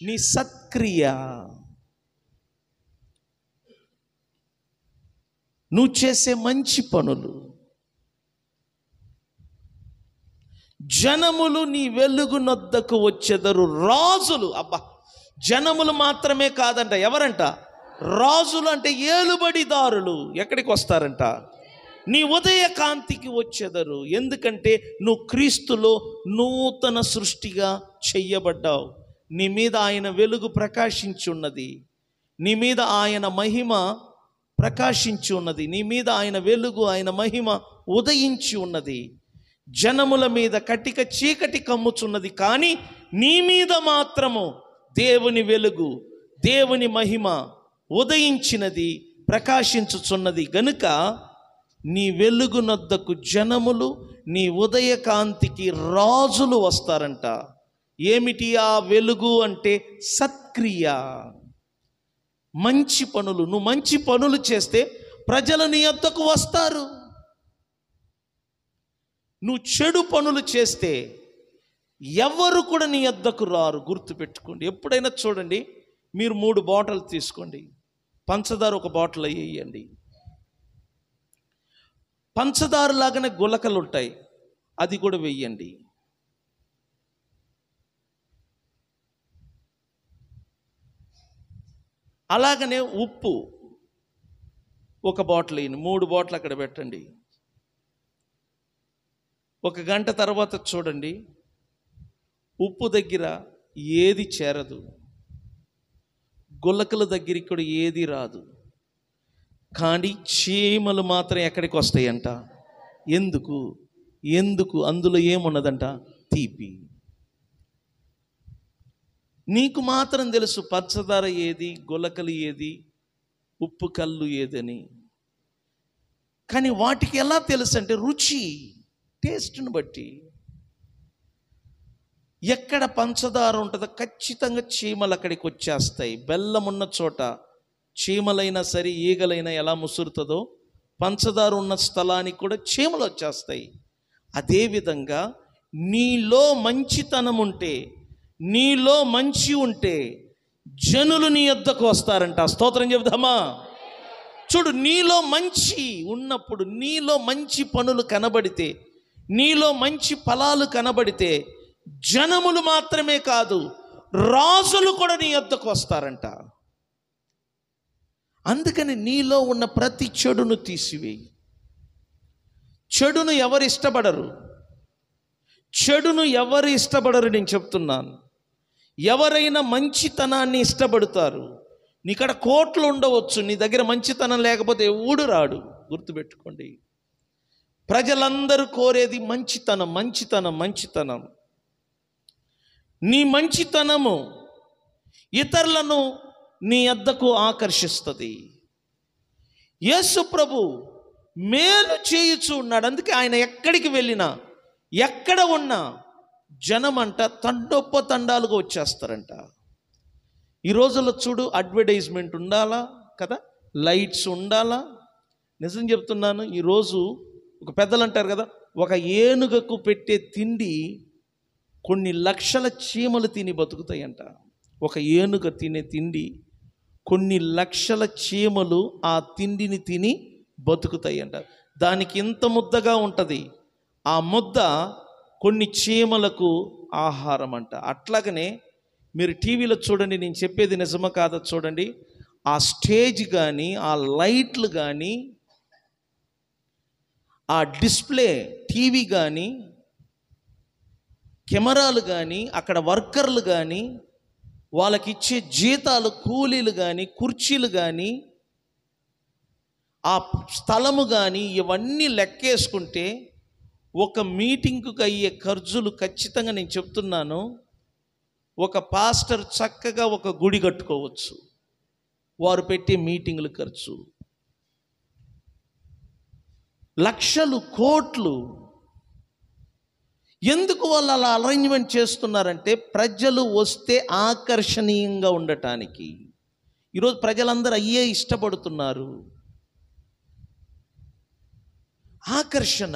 నీ సత్క్రియ నువ్వు చేసే మంచి పనులు జనములు నీ వెలుగు నొద్దకు వచ్చెదరు రాజులు అబ్బా జనములు మాత్రమే కాదంట ఎవరంట రాజులు అంటే ఏలుబడిదారులు ఎక్కడికి వస్తారంట నీ ఉదయ కాంతికి వచ్చెదరు ఎందుకంటే నువ్వు క్రీస్తులో నూతన సృష్టిగా చెయ్యబడ్డావు నీ మీద ఆయన వెలుగు ప్రకాశించి ఉన్నది నీ మీద ఆయన మహిమ ప్రకాశించి ఉన్నది నీ మీద ఆయన వెలుగు ఆయన మహిమ ఉదయించి ఉన్నది జనముల మీద కటిక చీకటి కమ్ముచున్నది కానీ నీ మీద మాత్రము దేవుని వెలుగు దేవుని మహిమ ఉదయించినది ప్రకాశించుచున్నది గనుక నీ వెలుగునద్దకు జనములు నీ ఉదయకాంతికి రాజులు వస్తారంట ఏమిటి ఆ వెలుగు అంటే సత్క్రియ మంచి పనులు నువ్వు మంచి పనులు చేస్తే ప్రజలు నీ వద్దకు వస్తారు నువ్వు చెడు పనులు చేస్తే ఎవరు కూడా నీ వద్దకు రారు గుర్తుపెట్టుకోండి ఎప్పుడైనా చూడండి మీరు మూడు బాటిల్ తీసుకోండి పంచదార ఒక బాటిల్ వేయండి పంచదార లాగానే గులకలు ఉంటాయి అది కూడా వెయ్యండి అలాగనే ఉప్పు ఒక బాటిల్ వేయండి మూడు బాటిల్ అక్కడ పెట్టండి ఒక గంట తర్వాత చూడండి ఉప్పు దగ్గర ఏది చేరదు గుల్లకల దగ్గరికి కూడా ఏది రాదు కానీ చీమలు మాత్రం ఎక్కడికి వస్తాయంట ఎందుకు ఎందుకు అందులో ఏమున్నదంట తీపి నీకు మాత్రం తెలుసు పచ్చదార ఏది గులకలు ఏది ఉప్పు కళ్ళు ఏదని కానీ వాటికి ఎలా తెలుసు అంటే రుచి టేస్ట్ని బట్టి ఎక్కడ పంచదార ఉంటుందో ఖచ్చితంగా చీమలు అక్కడికి వచ్చేస్తాయి బెల్లం ఉన్న చోట చీమలైనా సరే ఈగలైనా ఎలా ముసురుతుందో పంచదార ఉన్న స్థలానికి కూడా చీమలు వచ్చేస్తాయి అదేవిధంగా నీలో మంచితనం ఉంటే నీలో మంచి ఉంటే జనులు నీ వద్దకు వస్తారంట స్తోత్రం చెబుదామా చూడు నీలో మంచి ఉన్నప్పుడు నీలో మంచి పనులు కనబడితే నీలో మంచి ఫలాలు కనబడితే జనములు మాత్రమే కాదు రాజులు కూడా నీ వద్దకు వస్తారంట అందుకని నీలో ఉన్న ప్రతి చెడును తీసివేయి చెడును ఎవరు ఇష్టపడరు చెడును ఎవరు ఇష్టపడరు నేను చెప్తున్నాను ఎవరైనా మంచితనాన్ని ఇష్టపడతారు నీకడ కోట్లు ఉండవచ్చు నీ దగ్గర మంచితనం లేకపోతే ఎవడు రాడు గుర్తుపెట్టుకోండి ప్రజలందరూ కోరేది మంచితనం మంచితనం మంచితనం నీ మంచితనము ఇతరులను నీ అద్దకు ఆకర్షిస్తుంది యేసు ప్రభు మేలు చేయుచు ఉన్నాడు అందుకే ఆయన ఎక్కడికి వెళ్ళినా ఎక్కడ ఉన్నా జనమంట తండొప్ప తండాలుగా వచ్చేస్తారంట ఈ రోజుల్లో చూడు అడ్వర్టైజ్మెంట్ ఉండాలా కదా లైట్స్ ఉండాలా నిజం చెప్తున్నాను ఈరోజు ఒక పెద్దలు అంటారు కదా ఒక ఏనుగకు పెట్టే తిండి కొన్ని లక్షల చీమలు తిని బతుకుతాయంట ఒక ఏనుగ తినే తిండి కొన్ని లక్షల చీమలు ఆ తిండిని తిని బతుకుతాయంట దానికి ఇంత ముద్దగా ఉంటుంది ఆ ముద్ద కొన్ని చీమలకు ఆహారం అంట అట్లాగనే మీరు టీవీలో చూడండి నేను చెప్పేది నిజమా కాదా చూడండి ఆ స్టేజ్ కానీ ఆ లైట్లు కానీ ఆ డిస్ప్లే టీవీ కానీ కెమెరాలు కానీ అక్కడ వర్కర్లు కానీ వాళ్ళకి ఇచ్చే జీతాలు కూలీలు కానీ కుర్చీలు కానీ ఆ స్థలము కానీ ఇవన్నీ లెక్కేసుకుంటే ఒక మీటింగ్కు అయ్యే ఖర్చులు ఖచ్చితంగా నేను చెప్తున్నాను ఒక పాస్టర్ చక్కగా ఒక గుడి కట్టుకోవచ్చు వారు పెట్టే మీటింగ్లు ఖర్చు లక్షలు కోట్లు ఎందుకు వాళ్ళు అలా అరేంజ్మెంట్ చేస్తున్నారంటే ప్రజలు వస్తే ఆకర్షణీయంగా ఉండటానికి ఈరోజు ప్రజలందరూ అయ్యే ఇష్టపడుతున్నారు ఆకర్షణ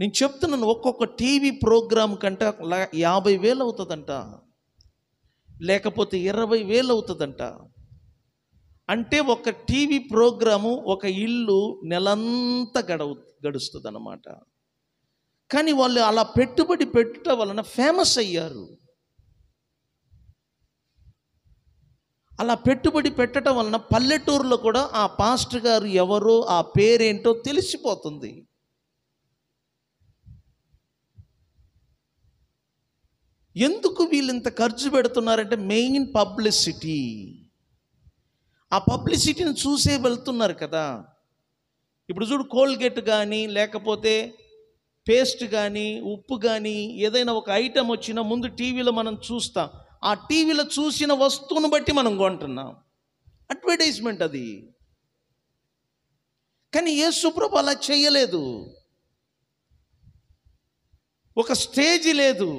నేను చెప్తున్నాను ఒక్కొక్క టీవీ ప్రోగ్రాం కంటే యాభై వేలు అవుతుందంట లేకపోతే ఇరవై వేలు అవుతుందంట అంటే ఒక టీవీ ప్రోగ్రాము ఒక ఇల్లు నెలంతా గడవు గడుస్తుంది అన్నమాట కానీ వాళ్ళు అలా పెట్టుబడి పెట్టడం వలన ఫేమస్ అయ్యారు అలా పెట్టుబడి పెట్టడం వలన పల్లెటూరులో కూడా ఆ పాస్టర్ గారు ఎవరో ఆ పేరేంటో తెలిసిపోతుంది ఎందుకు వీళ్ళు ఇంత ఖర్చు పెడుతున్నారంటే మెయిన్ పబ్లిసిటీ ఆ పబ్లిసిటీని చూసే వెళ్తున్నారు కదా ఇప్పుడు చూడు కోల్గేట్ కానీ లేకపోతే పేస్ట్ కానీ ఉప్పు కానీ ఏదైనా ఒక ఐటెం వచ్చినా ముందు టీవీలో మనం చూస్తాం ఆ టీవీలో చూసిన వస్తువును బట్టి మనం కొంటున్నాం అడ్వర్టైజ్మెంట్ అది కానీ ఏ సుప్రభు అలా చేయలేదు ఒక స్టేజ్ లేదు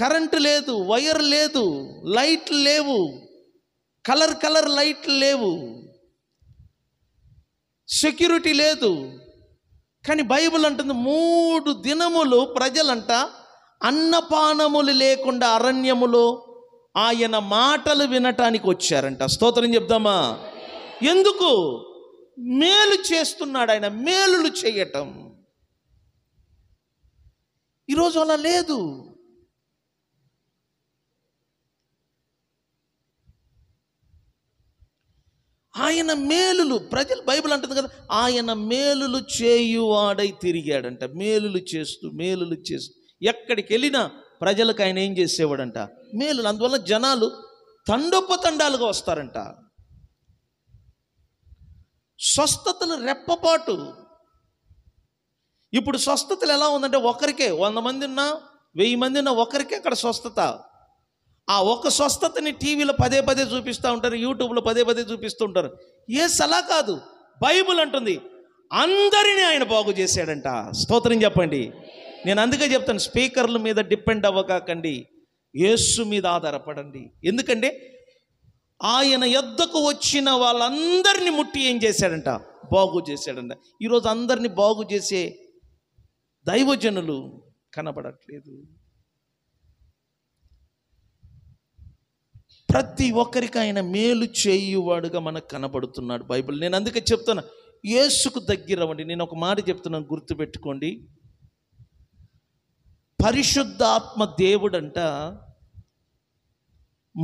కరెంటు లేదు వైర్ లేదు లైట్లు లేవు కలర్ కలర్ లైట్లు లేవు సెక్యూరిటీ లేదు కానీ బైబిల్ అంటుంది మూడు దినములు ప్రజలంట అన్నపానములు లేకుండా అరణ్యములో ఆయన మాటలు వినటానికి వచ్చారంట స్తోత్రం చెప్దామా ఎందుకు మేలు చేస్తున్నాడు ఆయన మేలులు చేయటం ఈరోజు అలా లేదు ఆయన మేలులు ప్రజలు బైబిల్ అంటుంది కదా ఆయన మేలులు చేయువాడై తిరిగాడంట మేలులు చేస్తూ మేలులు చేస్తూ ఎక్కడికి వెళ్ళినా ప్రజలకు ఆయన ఏం చేసేవాడంట మేలులు అందువల్ల జనాలు తండాలుగా వస్తారంట స్వస్థతలు రెప్పపాటు ఇప్పుడు స్వస్థతలు ఎలా ఉందంటే ఒకరికే వంద మంది ఉన్నా వెయ్యి మంది ఉన్నా ఒకరికే అక్కడ స్వస్థత ఆ ఒక స్వస్థతని టీవీలో పదే పదే చూపిస్తూ ఉంటారు యూట్యూబ్లో పదే పదే చూపిస్తూ ఉంటారు ఏ సలా కాదు బైబుల్ అంటుంది అందరినీ ఆయన బాగు చేశాడంట స్తోత్రం చెప్పండి నేను అందుకే చెప్తాను స్పీకర్ల మీద డిపెండ్ అవ్వకాకండి యేసు మీద ఆధారపడండి ఎందుకంటే ఆయన ఎద్దకు వచ్చిన వాళ్ళందరినీ ముట్టి ఏం చేశాడంట బాగు చేశాడంట ఈరోజు అందరినీ బాగు చేసే దైవజనులు కనబడట్లేదు ప్రతి ఒక్కరికి ఆయన మేలు చేయువాడుగా మనకు కనబడుతున్నాడు బైబిల్ నేను అందుకే చెప్తాను యేసుకు దగ్గరవండి నేను ఒక మాట చెప్తున్నాను గుర్తుపెట్టుకోండి పరిశుద్ధాత్మ దేవుడంట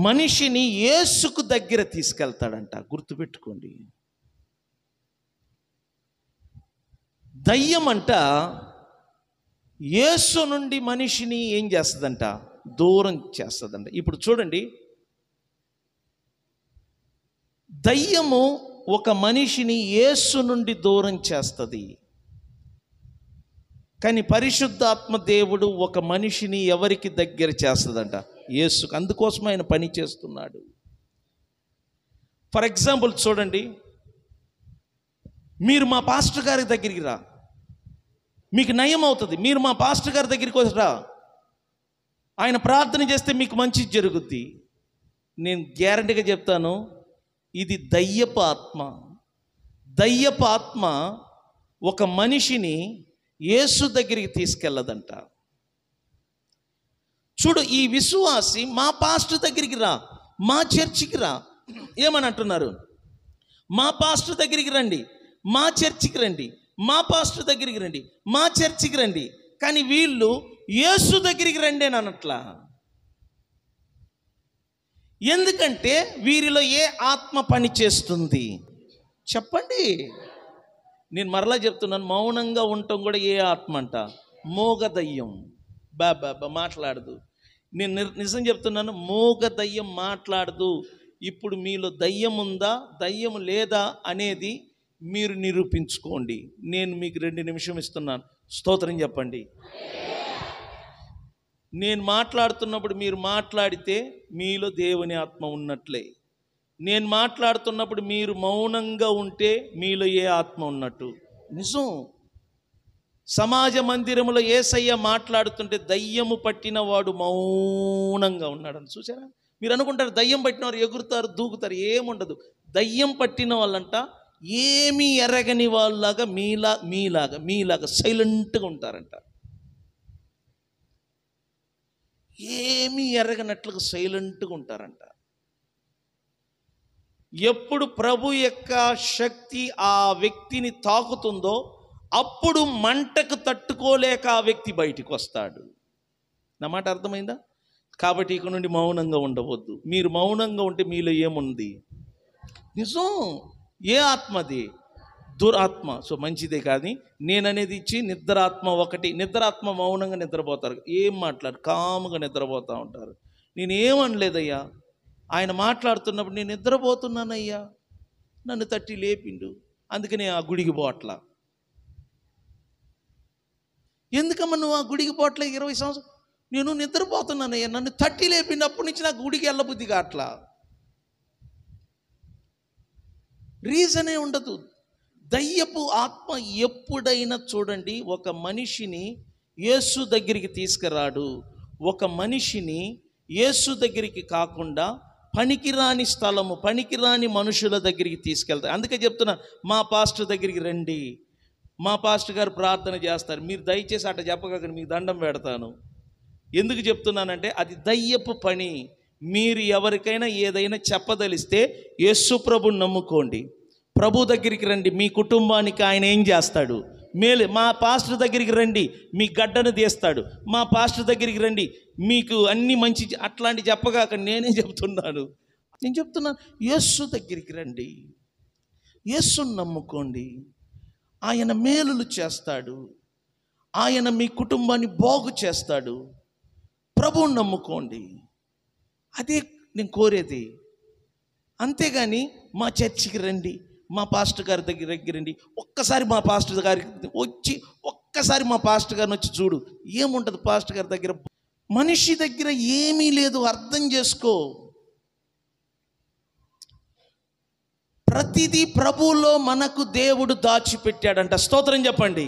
మనిషిని యేసుకు దగ్గర తీసుకెళ్తాడంట గుర్తుపెట్టుకోండి దయ్యం అంట యేసు నుండి మనిషిని ఏం చేస్తుందంట దూరం చేస్తుందంట ఇప్పుడు చూడండి దయ్యము ఒక మనిషిని యేసు నుండి దూరం చేస్తుంది కానీ పరిశుద్ధాత్మ దేవుడు ఒక మనిషిని ఎవరికి దగ్గర చేస్తుందంట యేసుకు అందుకోసం ఆయన పని చేస్తున్నాడు ఫర్ ఎగ్జాంపుల్ చూడండి మీరు మా పాస్టర్ గారి దగ్గరికి రా మీకు నయం అవుతుంది మీరు మా పాస్టర్ గారి దగ్గరికి రా ఆయన ప్రార్థన చేస్తే మీకు మంచి జరుగుద్ది నేను గ్యారంటీగా చెప్తాను ఇది దయ్యపు ఆత్మ దయ్యపు ఆత్మ ఒక మనిషిని యేసు దగ్గరికి తీసుకెళ్ళదంట చూడు ఈ విశ్వాసి మా పాస్టర్ దగ్గరికి రా మా చర్చికి రా ఏమని అంటున్నారు మా పాస్టర్ దగ్గరికి రండి మా చర్చికి రండి మా పాస్టర్ దగ్గరికి రండి మా చర్చికి రండి కానీ వీళ్ళు యేసు దగ్గరికి రండి అని అనట్లా ఎందుకంటే వీరిలో ఏ ఆత్మ పని చేస్తుంది చెప్పండి నేను మరలా చెప్తున్నాను మౌనంగా ఉండటం కూడా ఏ ఆత్మ అంట మోగదయ్యం బాబా మాట్లాడదు నేను నిజం చెప్తున్నాను మోగదయ్యం మాట్లాడదు ఇప్పుడు మీలో దయ్యం ఉందా దయ్యం లేదా అనేది మీరు నిరూపించుకోండి నేను మీకు రెండు నిమిషం ఇస్తున్నాను స్తోత్రం చెప్పండి నేను మాట్లాడుతున్నప్పుడు మీరు మాట్లాడితే మీలో దేవుని ఆత్మ ఉన్నట్లే నేను మాట్లాడుతున్నప్పుడు మీరు మౌనంగా ఉంటే మీలో ఏ ఆత్మ ఉన్నట్టు నిజం సమాజ మందిరంలో ఏసయ్య మాట్లాడుతుంటే దయ్యము పట్టిన వాడు మౌనంగా ఉన్నాడని చూసారా మీరు అనుకుంటారు దయ్యం పట్టిన వారు ఎగురుతారు దూకుతారు ఏముండదు దయ్యం పట్టిన వాళ్ళంట ఏమీ ఎరగని వాళ్ళలాగా మీలా మీలాగా మీలాగా సైలెంట్గా ఉంటారంట ఏమీ ఎరగనట్లుగా సైలెంట్గా ఉంటారంట ఎప్పుడు ప్రభు యొక్క శక్తి ఆ వ్యక్తిని తాకుతుందో అప్పుడు మంటకు తట్టుకోలేక ఆ వ్యక్తి బయటికి వస్తాడు నా మాట అర్థమైందా కాబట్టి ఇక నుండి మౌనంగా ఉండవద్దు మీరు మౌనంగా ఉంటే మీలో ఏముంది నిజం ఏ ఆత్మది దురాత్మ సో మంచిదే కానీ నేననేది ఇచ్చి నిద్రాత్మ ఒకటి నిద్రాత్మ మౌనంగా నిద్రపోతారు ఏం మాట్లాడు కాముగా నిద్రపోతూ ఉంటారు నేనేమనలేదయ్యా ఆయన మాట్లాడుతున్నప్పుడు నేను నిద్రపోతున్నానయ్యా నన్ను తట్టి లేపిండు అందుకనే ఆ గుడికి పోట్ల ఎందుకమ్మా నువ్వు ఆ గుడికి పోట్ల ఇరవై సంవత్సరం నేను నిద్రపోతున్నానయ్యా నన్ను తట్టి అప్పటి నుంచి నాకు గుడికి వెళ్ళబుద్ధి కాట్లా రీజనే ఉండదు దయ్యపు ఆత్మ ఎప్పుడైనా చూడండి ఒక మనిషిని యేసు దగ్గరికి తీసుకురాడు ఒక మనిషిని యేసు దగ్గరికి కాకుండా పనికిరాని స్థలము పనికిరాని మనుషుల దగ్గరికి తీసుకెళ్తారు అందుకే చెప్తున్నా మా పాస్టర్ దగ్గరికి రండి మా పాస్టర్ గారు ప్రార్థన చేస్తారు మీరు దయచేసి అట్ట చెప్పక మీకు దండం పెడతాను ఎందుకు చెప్తున్నానంటే అది దయ్యపు పని మీరు ఎవరికైనా ఏదైనా చెప్పదలిస్తే ప్రభుని నమ్ముకోండి ప్రభు దగ్గరికి రండి మీ కుటుంబానికి ఆయన ఏం చేస్తాడు మేలు మా పాస్టర్ దగ్గరికి రండి మీ గడ్డను తీస్తాడు మా పాస్టర్ దగ్గరికి రండి మీకు అన్ని మంచి అట్లాంటి చెప్పగాక నేనే చెప్తున్నాను నేను చెప్తున్నాను యస్సు దగ్గరికి రండి యేసును నమ్ముకోండి ఆయన మేలులు చేస్తాడు ఆయన మీ కుటుంబాన్ని బాగు చేస్తాడు ప్రభువుని నమ్ముకోండి అదే నేను కోరేది అంతేగాని మా చర్చికి రండి మా పాస్టర్ గారి దగ్గర దగ్గరండి ఒక్కసారి మా పాస్టర్ గారి వచ్చి ఒక్కసారి మా పాస్టర్ గారిని వచ్చి చూడు ఏముంటుంది పాస్టర్ గారి దగ్గర మనిషి దగ్గర ఏమీ లేదు అర్థం చేసుకో ప్రతిదీ ప్రభువులో మనకు దేవుడు దాచిపెట్టాడంట స్తోత్రం చెప్పండి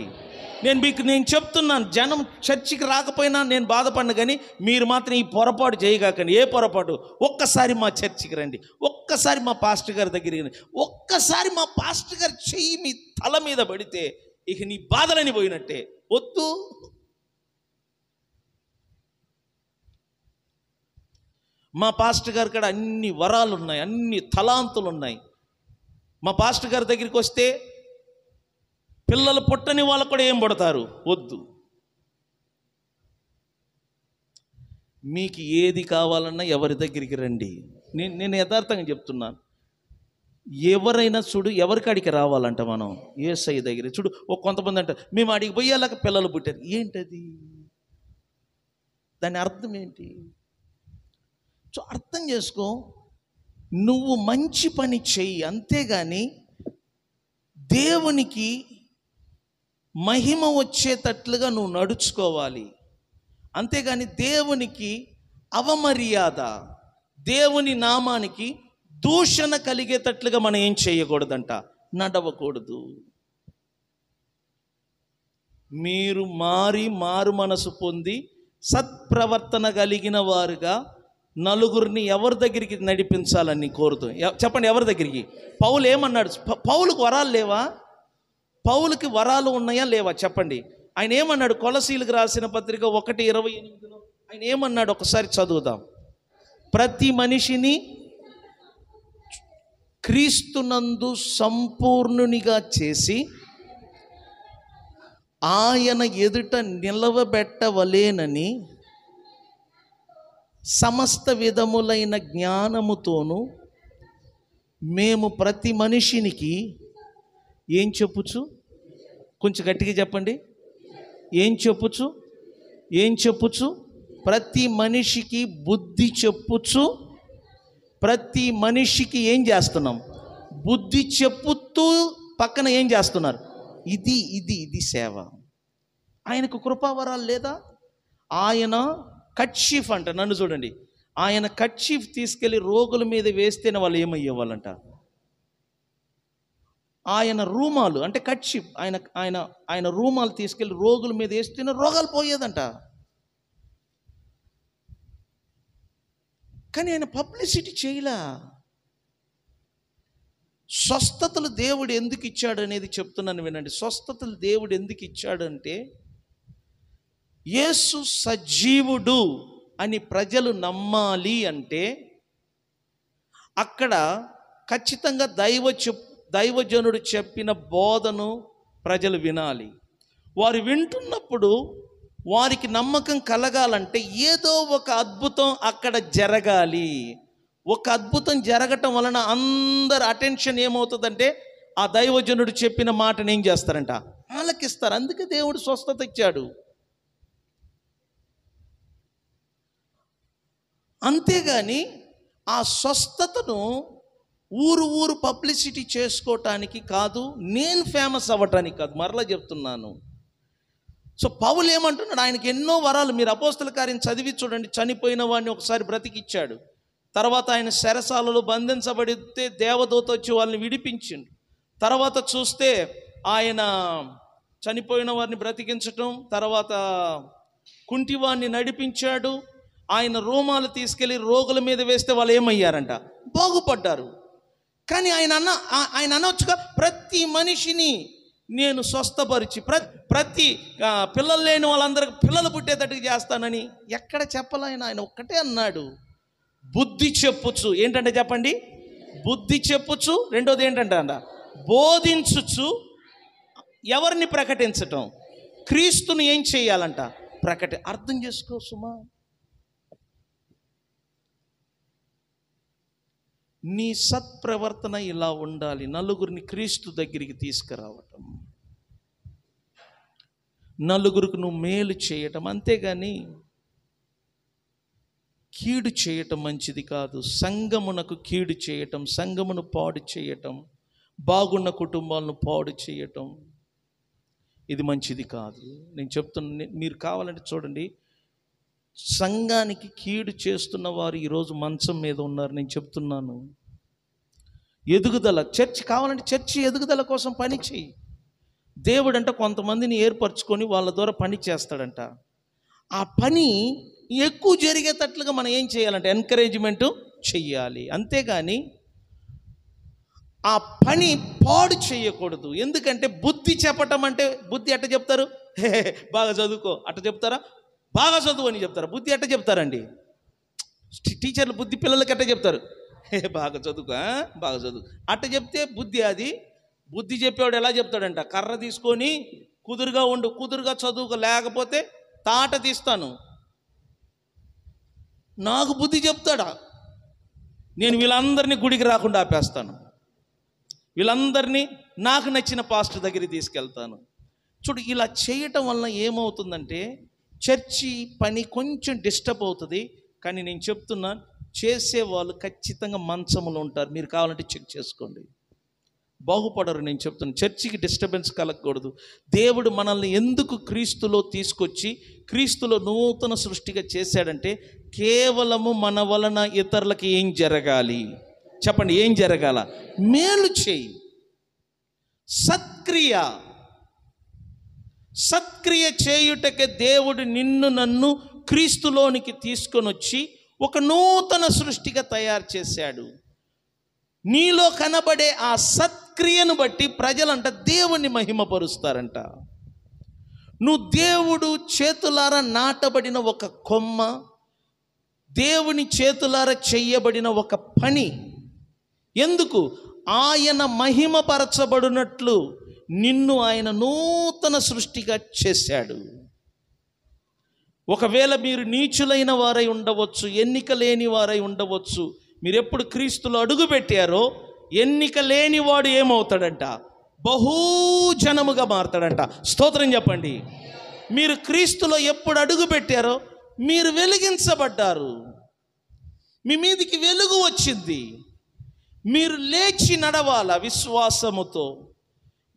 నేను మీకు నేను చెప్తున్నాను జనం చర్చికి రాకపోయినా నేను బాధపడిన కానీ మీరు మాత్రం ఈ పొరపాటు చేయగాకండి ఏ పొరపాటు ఒక్కసారి మా చర్చికి రండి ఒక్కసారి మా పాస్టర్ గారి దగ్గరికి రండి ఒక్కసారి మా పాస్టర్ గారు చెయ్యి మీ తల మీద పడితే ఇక నీ బాధలని పోయినట్టే వద్దు మా పాస్టర్ గారి కాడ అన్ని వరాలు ఉన్నాయి అన్ని తలాంతులు ఉన్నాయి మా పాస్టర్ గారి దగ్గరికి వస్తే పిల్లలు పుట్టని వాళ్ళకు కూడా ఏం పడతారు వద్దు మీకు ఏది కావాలన్నా ఎవరి దగ్గరికి రండి నేను నేను యథార్థంగా చెప్తున్నాను ఎవరైనా చూడు అడిగి రావాలంట మనం ఏసఐ దగ్గర చూడు ఓ కొంతమంది అంటారు మేము అడిగి పోయేలాగా పిల్లలు పుట్టారు ఏంటది దాని అర్థం ఏంటి సో అర్థం చేసుకో నువ్వు మంచి పని చెయ్యి అంతేగాని దేవునికి మహిమ వచ్చేటట్లుగా నువ్వు నడుచుకోవాలి అంతేగాని దేవునికి అవమర్యాద దేవుని నామానికి దూషణ కలిగేటట్లుగా మనం ఏం చేయకూడదంట నడవకూడదు మీరు మారి మారు మనసు పొంది సత్ప్రవర్తన కలిగిన వారుగా నలుగురిని ఎవరి దగ్గరికి నడిపించాలని కోరుతూ చెప్పండి ఎవరి దగ్గరికి పౌలు ఏమన్నాడు పౌలకు వరాలు లేవా పౌలకి వరాలు ఉన్నాయా లేవా చెప్పండి ఆయన ఏమన్నాడు కొలసీలకు రాసిన పత్రిక ఒకటి ఇరవై ఎనిమిదిలో ఆయన ఏమన్నాడు ఒకసారి చదువుదాం ప్రతి మనిషిని క్రీస్తునందు సంపూర్ణునిగా చేసి ఆయన ఎదుట నిలవబెట్టవలేనని సమస్త విధములైన జ్ఞానముతోనూ మేము ప్రతి మనిషినికి ఏం చెప్పుచ్చు కొంచెం గట్టిగా చెప్పండి ఏం చెప్పుచ్చు ఏం చెప్పుచ్చు ప్రతి మనిషికి బుద్ధి చెప్పుచ్చు ప్రతి మనిషికి ఏం చేస్తున్నాం బుద్ధి చెప్పుతూ పక్కన ఏం చేస్తున్నారు ఇది ఇది ఇది సేవ ఆయనకు కృపావరాలు లేదా ఆయన కట్షీఫ్ అంట నన్ను చూడండి ఆయన కట్షీఫ్ తీసుకెళ్ళి రోగుల మీద వేస్తేనే వాళ్ళు ఏమయ్యేవాళ్ళంట ఆయన రూమాలు అంటే కచ్చి ఆయన ఆయన ఆయన రూమాలు తీసుకెళ్ళి రోగుల మీద వేస్తే రోగాలు పోయేదంట కానీ ఆయన పబ్లిసిటీ చేయలా స్వస్థతలు దేవుడు ఎందుకు ఇచ్చాడు అనేది చెప్తున్నాను వినండి స్వస్థతలు దేవుడు ఎందుకు ఇచ్చాడంటే యేసు సజీవుడు అని ప్రజలు నమ్మాలి అంటే అక్కడ ఖచ్చితంగా దైవ చెప్పు దైవజనుడు చెప్పిన బోధను ప్రజలు వినాలి వారు వింటున్నప్పుడు వారికి నమ్మకం కలగాలంటే ఏదో ఒక అద్భుతం అక్కడ జరగాలి ఒక అద్భుతం జరగటం వలన అందరు అటెన్షన్ ఏమవుతుందంటే ఆ దైవజనుడు చెప్పిన మాటను ఏం చేస్తారంట ఆలకిస్తారు అందుకే దేవుడు స్వస్థత ఇచ్చాడు అంతేగాని ఆ స్వస్థతను ఊరు ఊరు పబ్లిసిటీ చేసుకోవటానికి కాదు నేను ఫేమస్ అవ్వటానికి కాదు మరలా చెప్తున్నాను సో పౌలు ఏమంటున్నాడు ఆయనకి ఎన్నో వరాలు మీరు అపోస్తల కార్యం చదివి చూడండి చనిపోయిన వాడిని ఒకసారి బ్రతికిచ్చాడు తర్వాత ఆయన శరసాలలో బంధించబడితే దేవదూత వచ్చి వాళ్ళని విడిపించిండు తర్వాత చూస్తే ఆయన చనిపోయిన వారిని బ్రతికించటం తర్వాత కుంటివాణ్ణి నడిపించాడు ఆయన రోమాలు తీసుకెళ్లి రోగుల మీద వేస్తే వాళ్ళు ఏమయ్యారంట బాగుపడ్డారు కానీ ఆయన అన్న ఆయన అనొచ్చుగా ప్రతి మనిషిని నేను స్వస్థపరిచి ప్రతి పిల్లలు లేని వాళ్ళందరికి పిల్లలు పుట్టేటట్టు చేస్తానని ఎక్కడ చెప్పలేను ఆయన ఒక్కటే అన్నాడు బుద్ధి చెప్పుచ్చు ఏంటంటే చెప్పండి బుద్ధి చెప్పుచ్చు రెండోది ఏంటంటే అంట బోధించుచు ఎవరిని ప్రకటించటం క్రీస్తుని ఏం చేయాలంట ప్రకటి అర్థం చేసుకో సుమా నీ సత్ప్రవర్తన ఇలా ఉండాలి నలుగురిని క్రీస్తు దగ్గరికి తీసుకురావటం నలుగురికి నువ్వు మేలు చేయటం అంతేగాని కీడు చేయటం మంచిది కాదు సంగమునకు కీడు చేయటం సంగమును పాడు చేయటం బాగున్న కుటుంబాలను పాడు చేయటం ఇది మంచిది కాదు నేను చెప్తున్నా మీరు కావాలంటే చూడండి సంఘానికి కీడు చేస్తున్న వారు ఈరోజు మంచం మీద ఉన్నారు నేను చెప్తున్నాను ఎదుగుదల చర్చ్ కావాలంటే చర్చి ఎదుగుదల కోసం పని చేయి దేవుడు అంటే కొంతమందిని ఏర్పరచుకొని వాళ్ళ ద్వారా పని చేస్తాడంట ఆ పని ఎక్కువ జరిగేటట్లుగా మనం ఏం చేయాలంటే ఎన్కరేజ్మెంటు చెయ్యాలి అంతేగాని ఆ పని పాడు చేయకూడదు ఎందుకంటే బుద్ధి చెప్పటం అంటే బుద్ధి అట్ట చెప్తారు బాగా చదువుకో అట్ట చెప్తారా బాగా చదువు అని చెప్తారు బుద్ధి ఎట్ట చెప్తారండి టీచర్లు బుద్ధి పిల్లలకి ఎట్ట చెప్తారు బాగా చదువు బాగా చదువు అట్ట చెప్తే బుద్ధి అది బుద్ధి చెప్పేవాడు ఎలా చెప్తాడంట కర్ర తీసుకొని కుదురుగా ఉండు కుదురుగా చదువుకో లేకపోతే తాట తీస్తాను నాకు బుద్ధి చెప్తాడా నేను వీళ్ళందరినీ గుడికి రాకుండా ఆపేస్తాను వీళ్ళందరినీ నాకు నచ్చిన పాస్ట్ దగ్గరికి తీసుకెళ్తాను చూడు ఇలా చేయటం వల్ల ఏమవుతుందంటే చర్చి పని కొంచెం డిస్టర్బ్ అవుతుంది కానీ నేను చెప్తున్నాను వాళ్ళు ఖచ్చితంగా మంచములు ఉంటారు మీరు కావాలంటే చెక్ చేసుకోండి బాగుపడరు నేను చెప్తున్నాను చర్చికి డిస్టర్బెన్స్ కలగకూడదు దేవుడు మనల్ని ఎందుకు క్రీస్తులో తీసుకొచ్చి క్రీస్తులో నూతన సృష్టిగా చేశాడంటే కేవలము మన వలన ఇతరులకి ఏం జరగాలి చెప్పండి ఏం జరగాల మేలు చేయి సత్క్రియ సత్క్రియ చేయుటకే దేవుడు నిన్ను నన్ను క్రీస్తులోనికి తీసుకొని వచ్చి ఒక నూతన సృష్టిగా తయారు చేశాడు నీలో కనబడే ఆ సత్క్రియను బట్టి ప్రజలంట దేవుణ్ణి మహిమపరుస్తారంట నువ్వు దేవుడు చేతులారా నాటబడిన ఒక కొమ్మ దేవుని చేతులారా చెయ్యబడిన ఒక పని ఎందుకు ఆయన మహిమపరచబడినట్లు నిన్ను ఆయన నూతన సృష్టిగా చేశాడు ఒకవేళ మీరు నీచులైన వారై ఉండవచ్చు ఎన్నిక లేని వారై ఉండవచ్చు మీరు ఎప్పుడు క్రీస్తులు అడుగు పెట్టారో ఎన్నిక లేనివాడు ఏమవుతాడంట బహుజనముగా మారతాడంట స్తోత్రం చెప్పండి మీరు క్రీస్తులో ఎప్పుడు అడుగు పెట్టారో మీరు వెలిగించబడ్డారు మీ మీదికి వెలుగు వచ్చింది మీరు లేచి నడవాల విశ్వాసముతో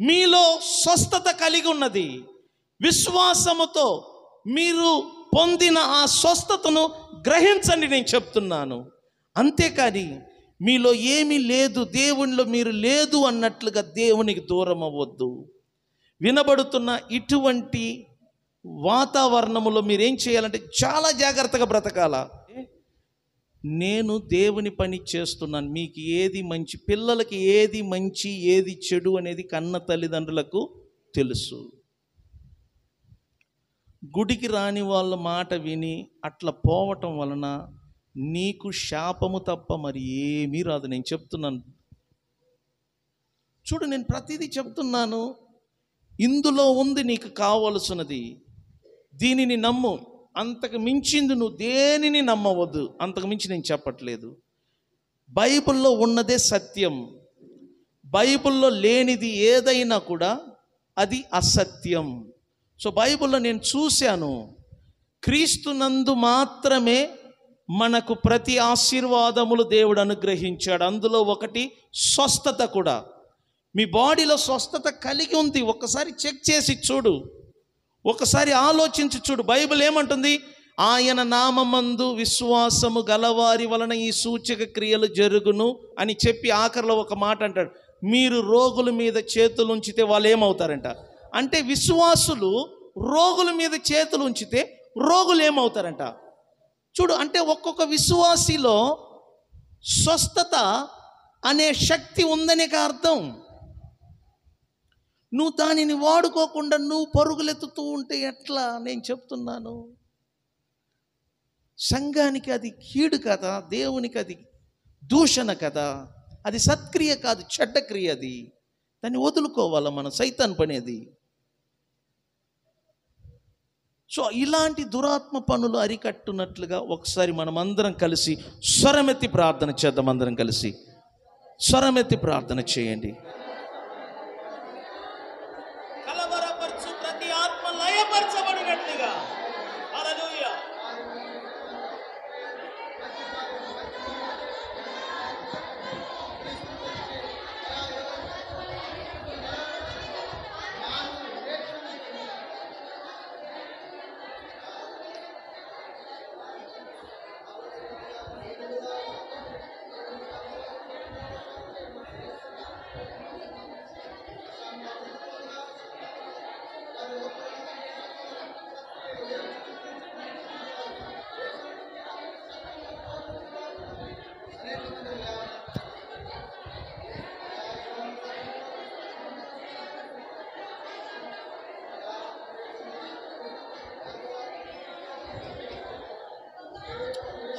మీలో స్వస్థత కలిగి ఉన్నది విశ్వాసముతో మీరు పొందిన ఆ స్వస్థతను గ్రహించండి నేను చెప్తున్నాను అంతేకాని మీలో ఏమీ లేదు దేవునిలో మీరు లేదు అన్నట్లుగా దేవునికి దూరం అవ్వద్దు వినబడుతున్న ఇటువంటి వాతావరణములో మీరేం చేయాలంటే చాలా జాగ్రత్తగా బ్రతకాలా నేను దేవుని పని చేస్తున్నాను మీకు ఏది మంచి పిల్లలకి ఏది మంచి ఏది చెడు అనేది కన్న తల్లిదండ్రులకు తెలుసు గుడికి రాని వాళ్ళ మాట విని అట్లా పోవటం వలన నీకు శాపము తప్ప మరి ఏమీ రాదు నేను చెప్తున్నాను చూడు నేను ప్రతిదీ చెప్తున్నాను ఇందులో ఉంది నీకు కావలసినది దీనిని నమ్ము అంతకు మించింది నువ్వు దేనిని నమ్మవద్దు అంతకు మించి నేను చెప్పట్లేదు బైబిల్లో ఉన్నదే సత్యం బైబిల్లో లేనిది ఏదైనా కూడా అది అసత్యం సో బైబిల్లో నేను చూశాను క్రీస్తునందు మాత్రమే మనకు ప్రతి ఆశీర్వాదములు దేవుడు అనుగ్రహించాడు అందులో ఒకటి స్వస్థత కూడా మీ బాడీలో స్వస్థత కలిగి ఉంది ఒకసారి చెక్ చేసి చూడు ఒకసారి ఆలోచించి చూడు బైబిల్ ఏమంటుంది ఆయన నామందు విశ్వాసము గలవారి వలన ఈ సూచక క్రియలు జరుగును అని చెప్పి ఆఖరిలో ఒక మాట అంటాడు మీరు రోగుల మీద చేతులు ఉంచితే వాళ్ళు ఏమవుతారంట అంటే విశ్వాసులు రోగుల మీద చేతులు ఉంచితే రోగులు ఏమవుతారంట చూడు అంటే ఒక్కొక్క విశ్వాసిలో స్వస్థత అనే శక్తి ఉందనే అర్థం నువ్వు దానిని వాడుకోకుండా నువ్వు పరుగులెత్తుతూ ఉంటే ఎట్లా నేను చెప్తున్నాను సంఘానికి అది కీడు కదా దేవునికి అది దూషణ కదా అది సత్క్రియ కాదు చెడ్డ క్రియ అది దాన్ని వదులుకోవాలా మనం సైతాన్ పనేది సో ఇలాంటి దురాత్మ పనులు అరికట్టునట్లుగా ఒకసారి మనం అందరం కలిసి స్వరమెత్తి ప్రార్థన చేద్దాం అందరం కలిసి స్వరమెత్తి ప్రార్థన చేయండి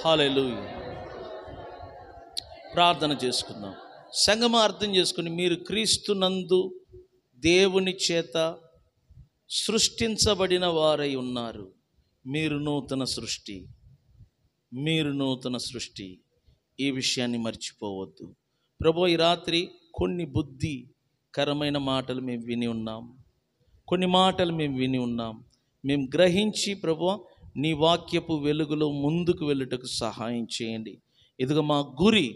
హాలెలు ప్రార్థన చేసుకుందాం సంగమ అర్థం చేసుకుని మీరు క్రీస్తునందు దేవుని చేత సృష్టించబడిన వారై ఉన్నారు మీరు నూతన సృష్టి మీరు నూతన సృష్టి ఈ విషయాన్ని మర్చిపోవద్దు ప్రభు ఈ రాత్రి కొన్ని బుద్ధికరమైన మాటలు మేము విని ఉన్నాం కొన్ని మాటలు మేము విని ఉన్నాం మేము గ్రహించి ప్రభు నీ వాక్యపు వెలుగులో ముందుకు వెళ్ళుటకు సహాయం చేయండి ఇదిగో మా గురి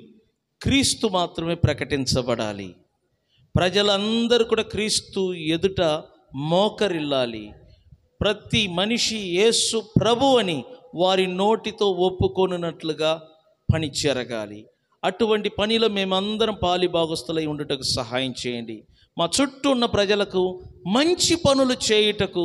క్రీస్తు మాత్రమే ప్రకటించబడాలి ప్రజలందరూ కూడా క్రీస్తు ఎదుట మోకరిల్లాలి ప్రతి మనిషి యేసు ప్రభు అని వారి నోటితో ఒప్పుకొనున్నట్లుగా పని చెరగాలి అటువంటి పనిలో మేమందరం పాలి భాగస్థులై ఉండటకు సహాయం చేయండి మా చుట్టూ ఉన్న ప్రజలకు మంచి పనులు చేయుటకు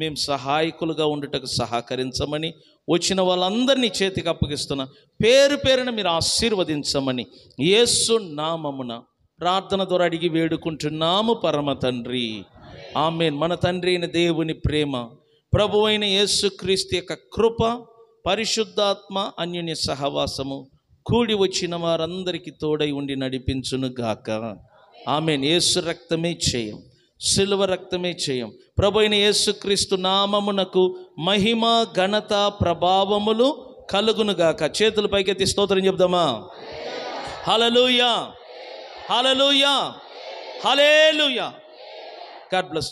మేము సహాయకులుగా ఉండటకు సహకరించమని వచ్చిన వాళ్ళందరినీ చేతికి అప్పగిస్తున్నా పేరు పేరున మీరు ఆశీర్వదించమని యేసు నామమున ప్రార్థన ద్వారా అడిగి వేడుకుంటున్నాము పరమ తండ్రి ఆమె మన తండ్రి అయిన దేవుని ప్రేమ ప్రభు అయిన యేసుక్రీస్తు యొక్క కృప పరిశుద్ధాత్మ అన్యుని సహవాసము కూడి వచ్చిన వారందరికీ తోడై ఉండి నడిపించును గాక ఆమెన్ యేసు రక్తమే చేయం సిల్వ రక్తమే చేయం ప్రభు అయిన యేసుక్రీస్తు నామమునకు మహిమ ఘనత ప్రభావములు కలుగునుగాక చేతులు పైకెత్తి స్తోత్రం చెప్దామా hallelujah hallelujah hallelujah God bless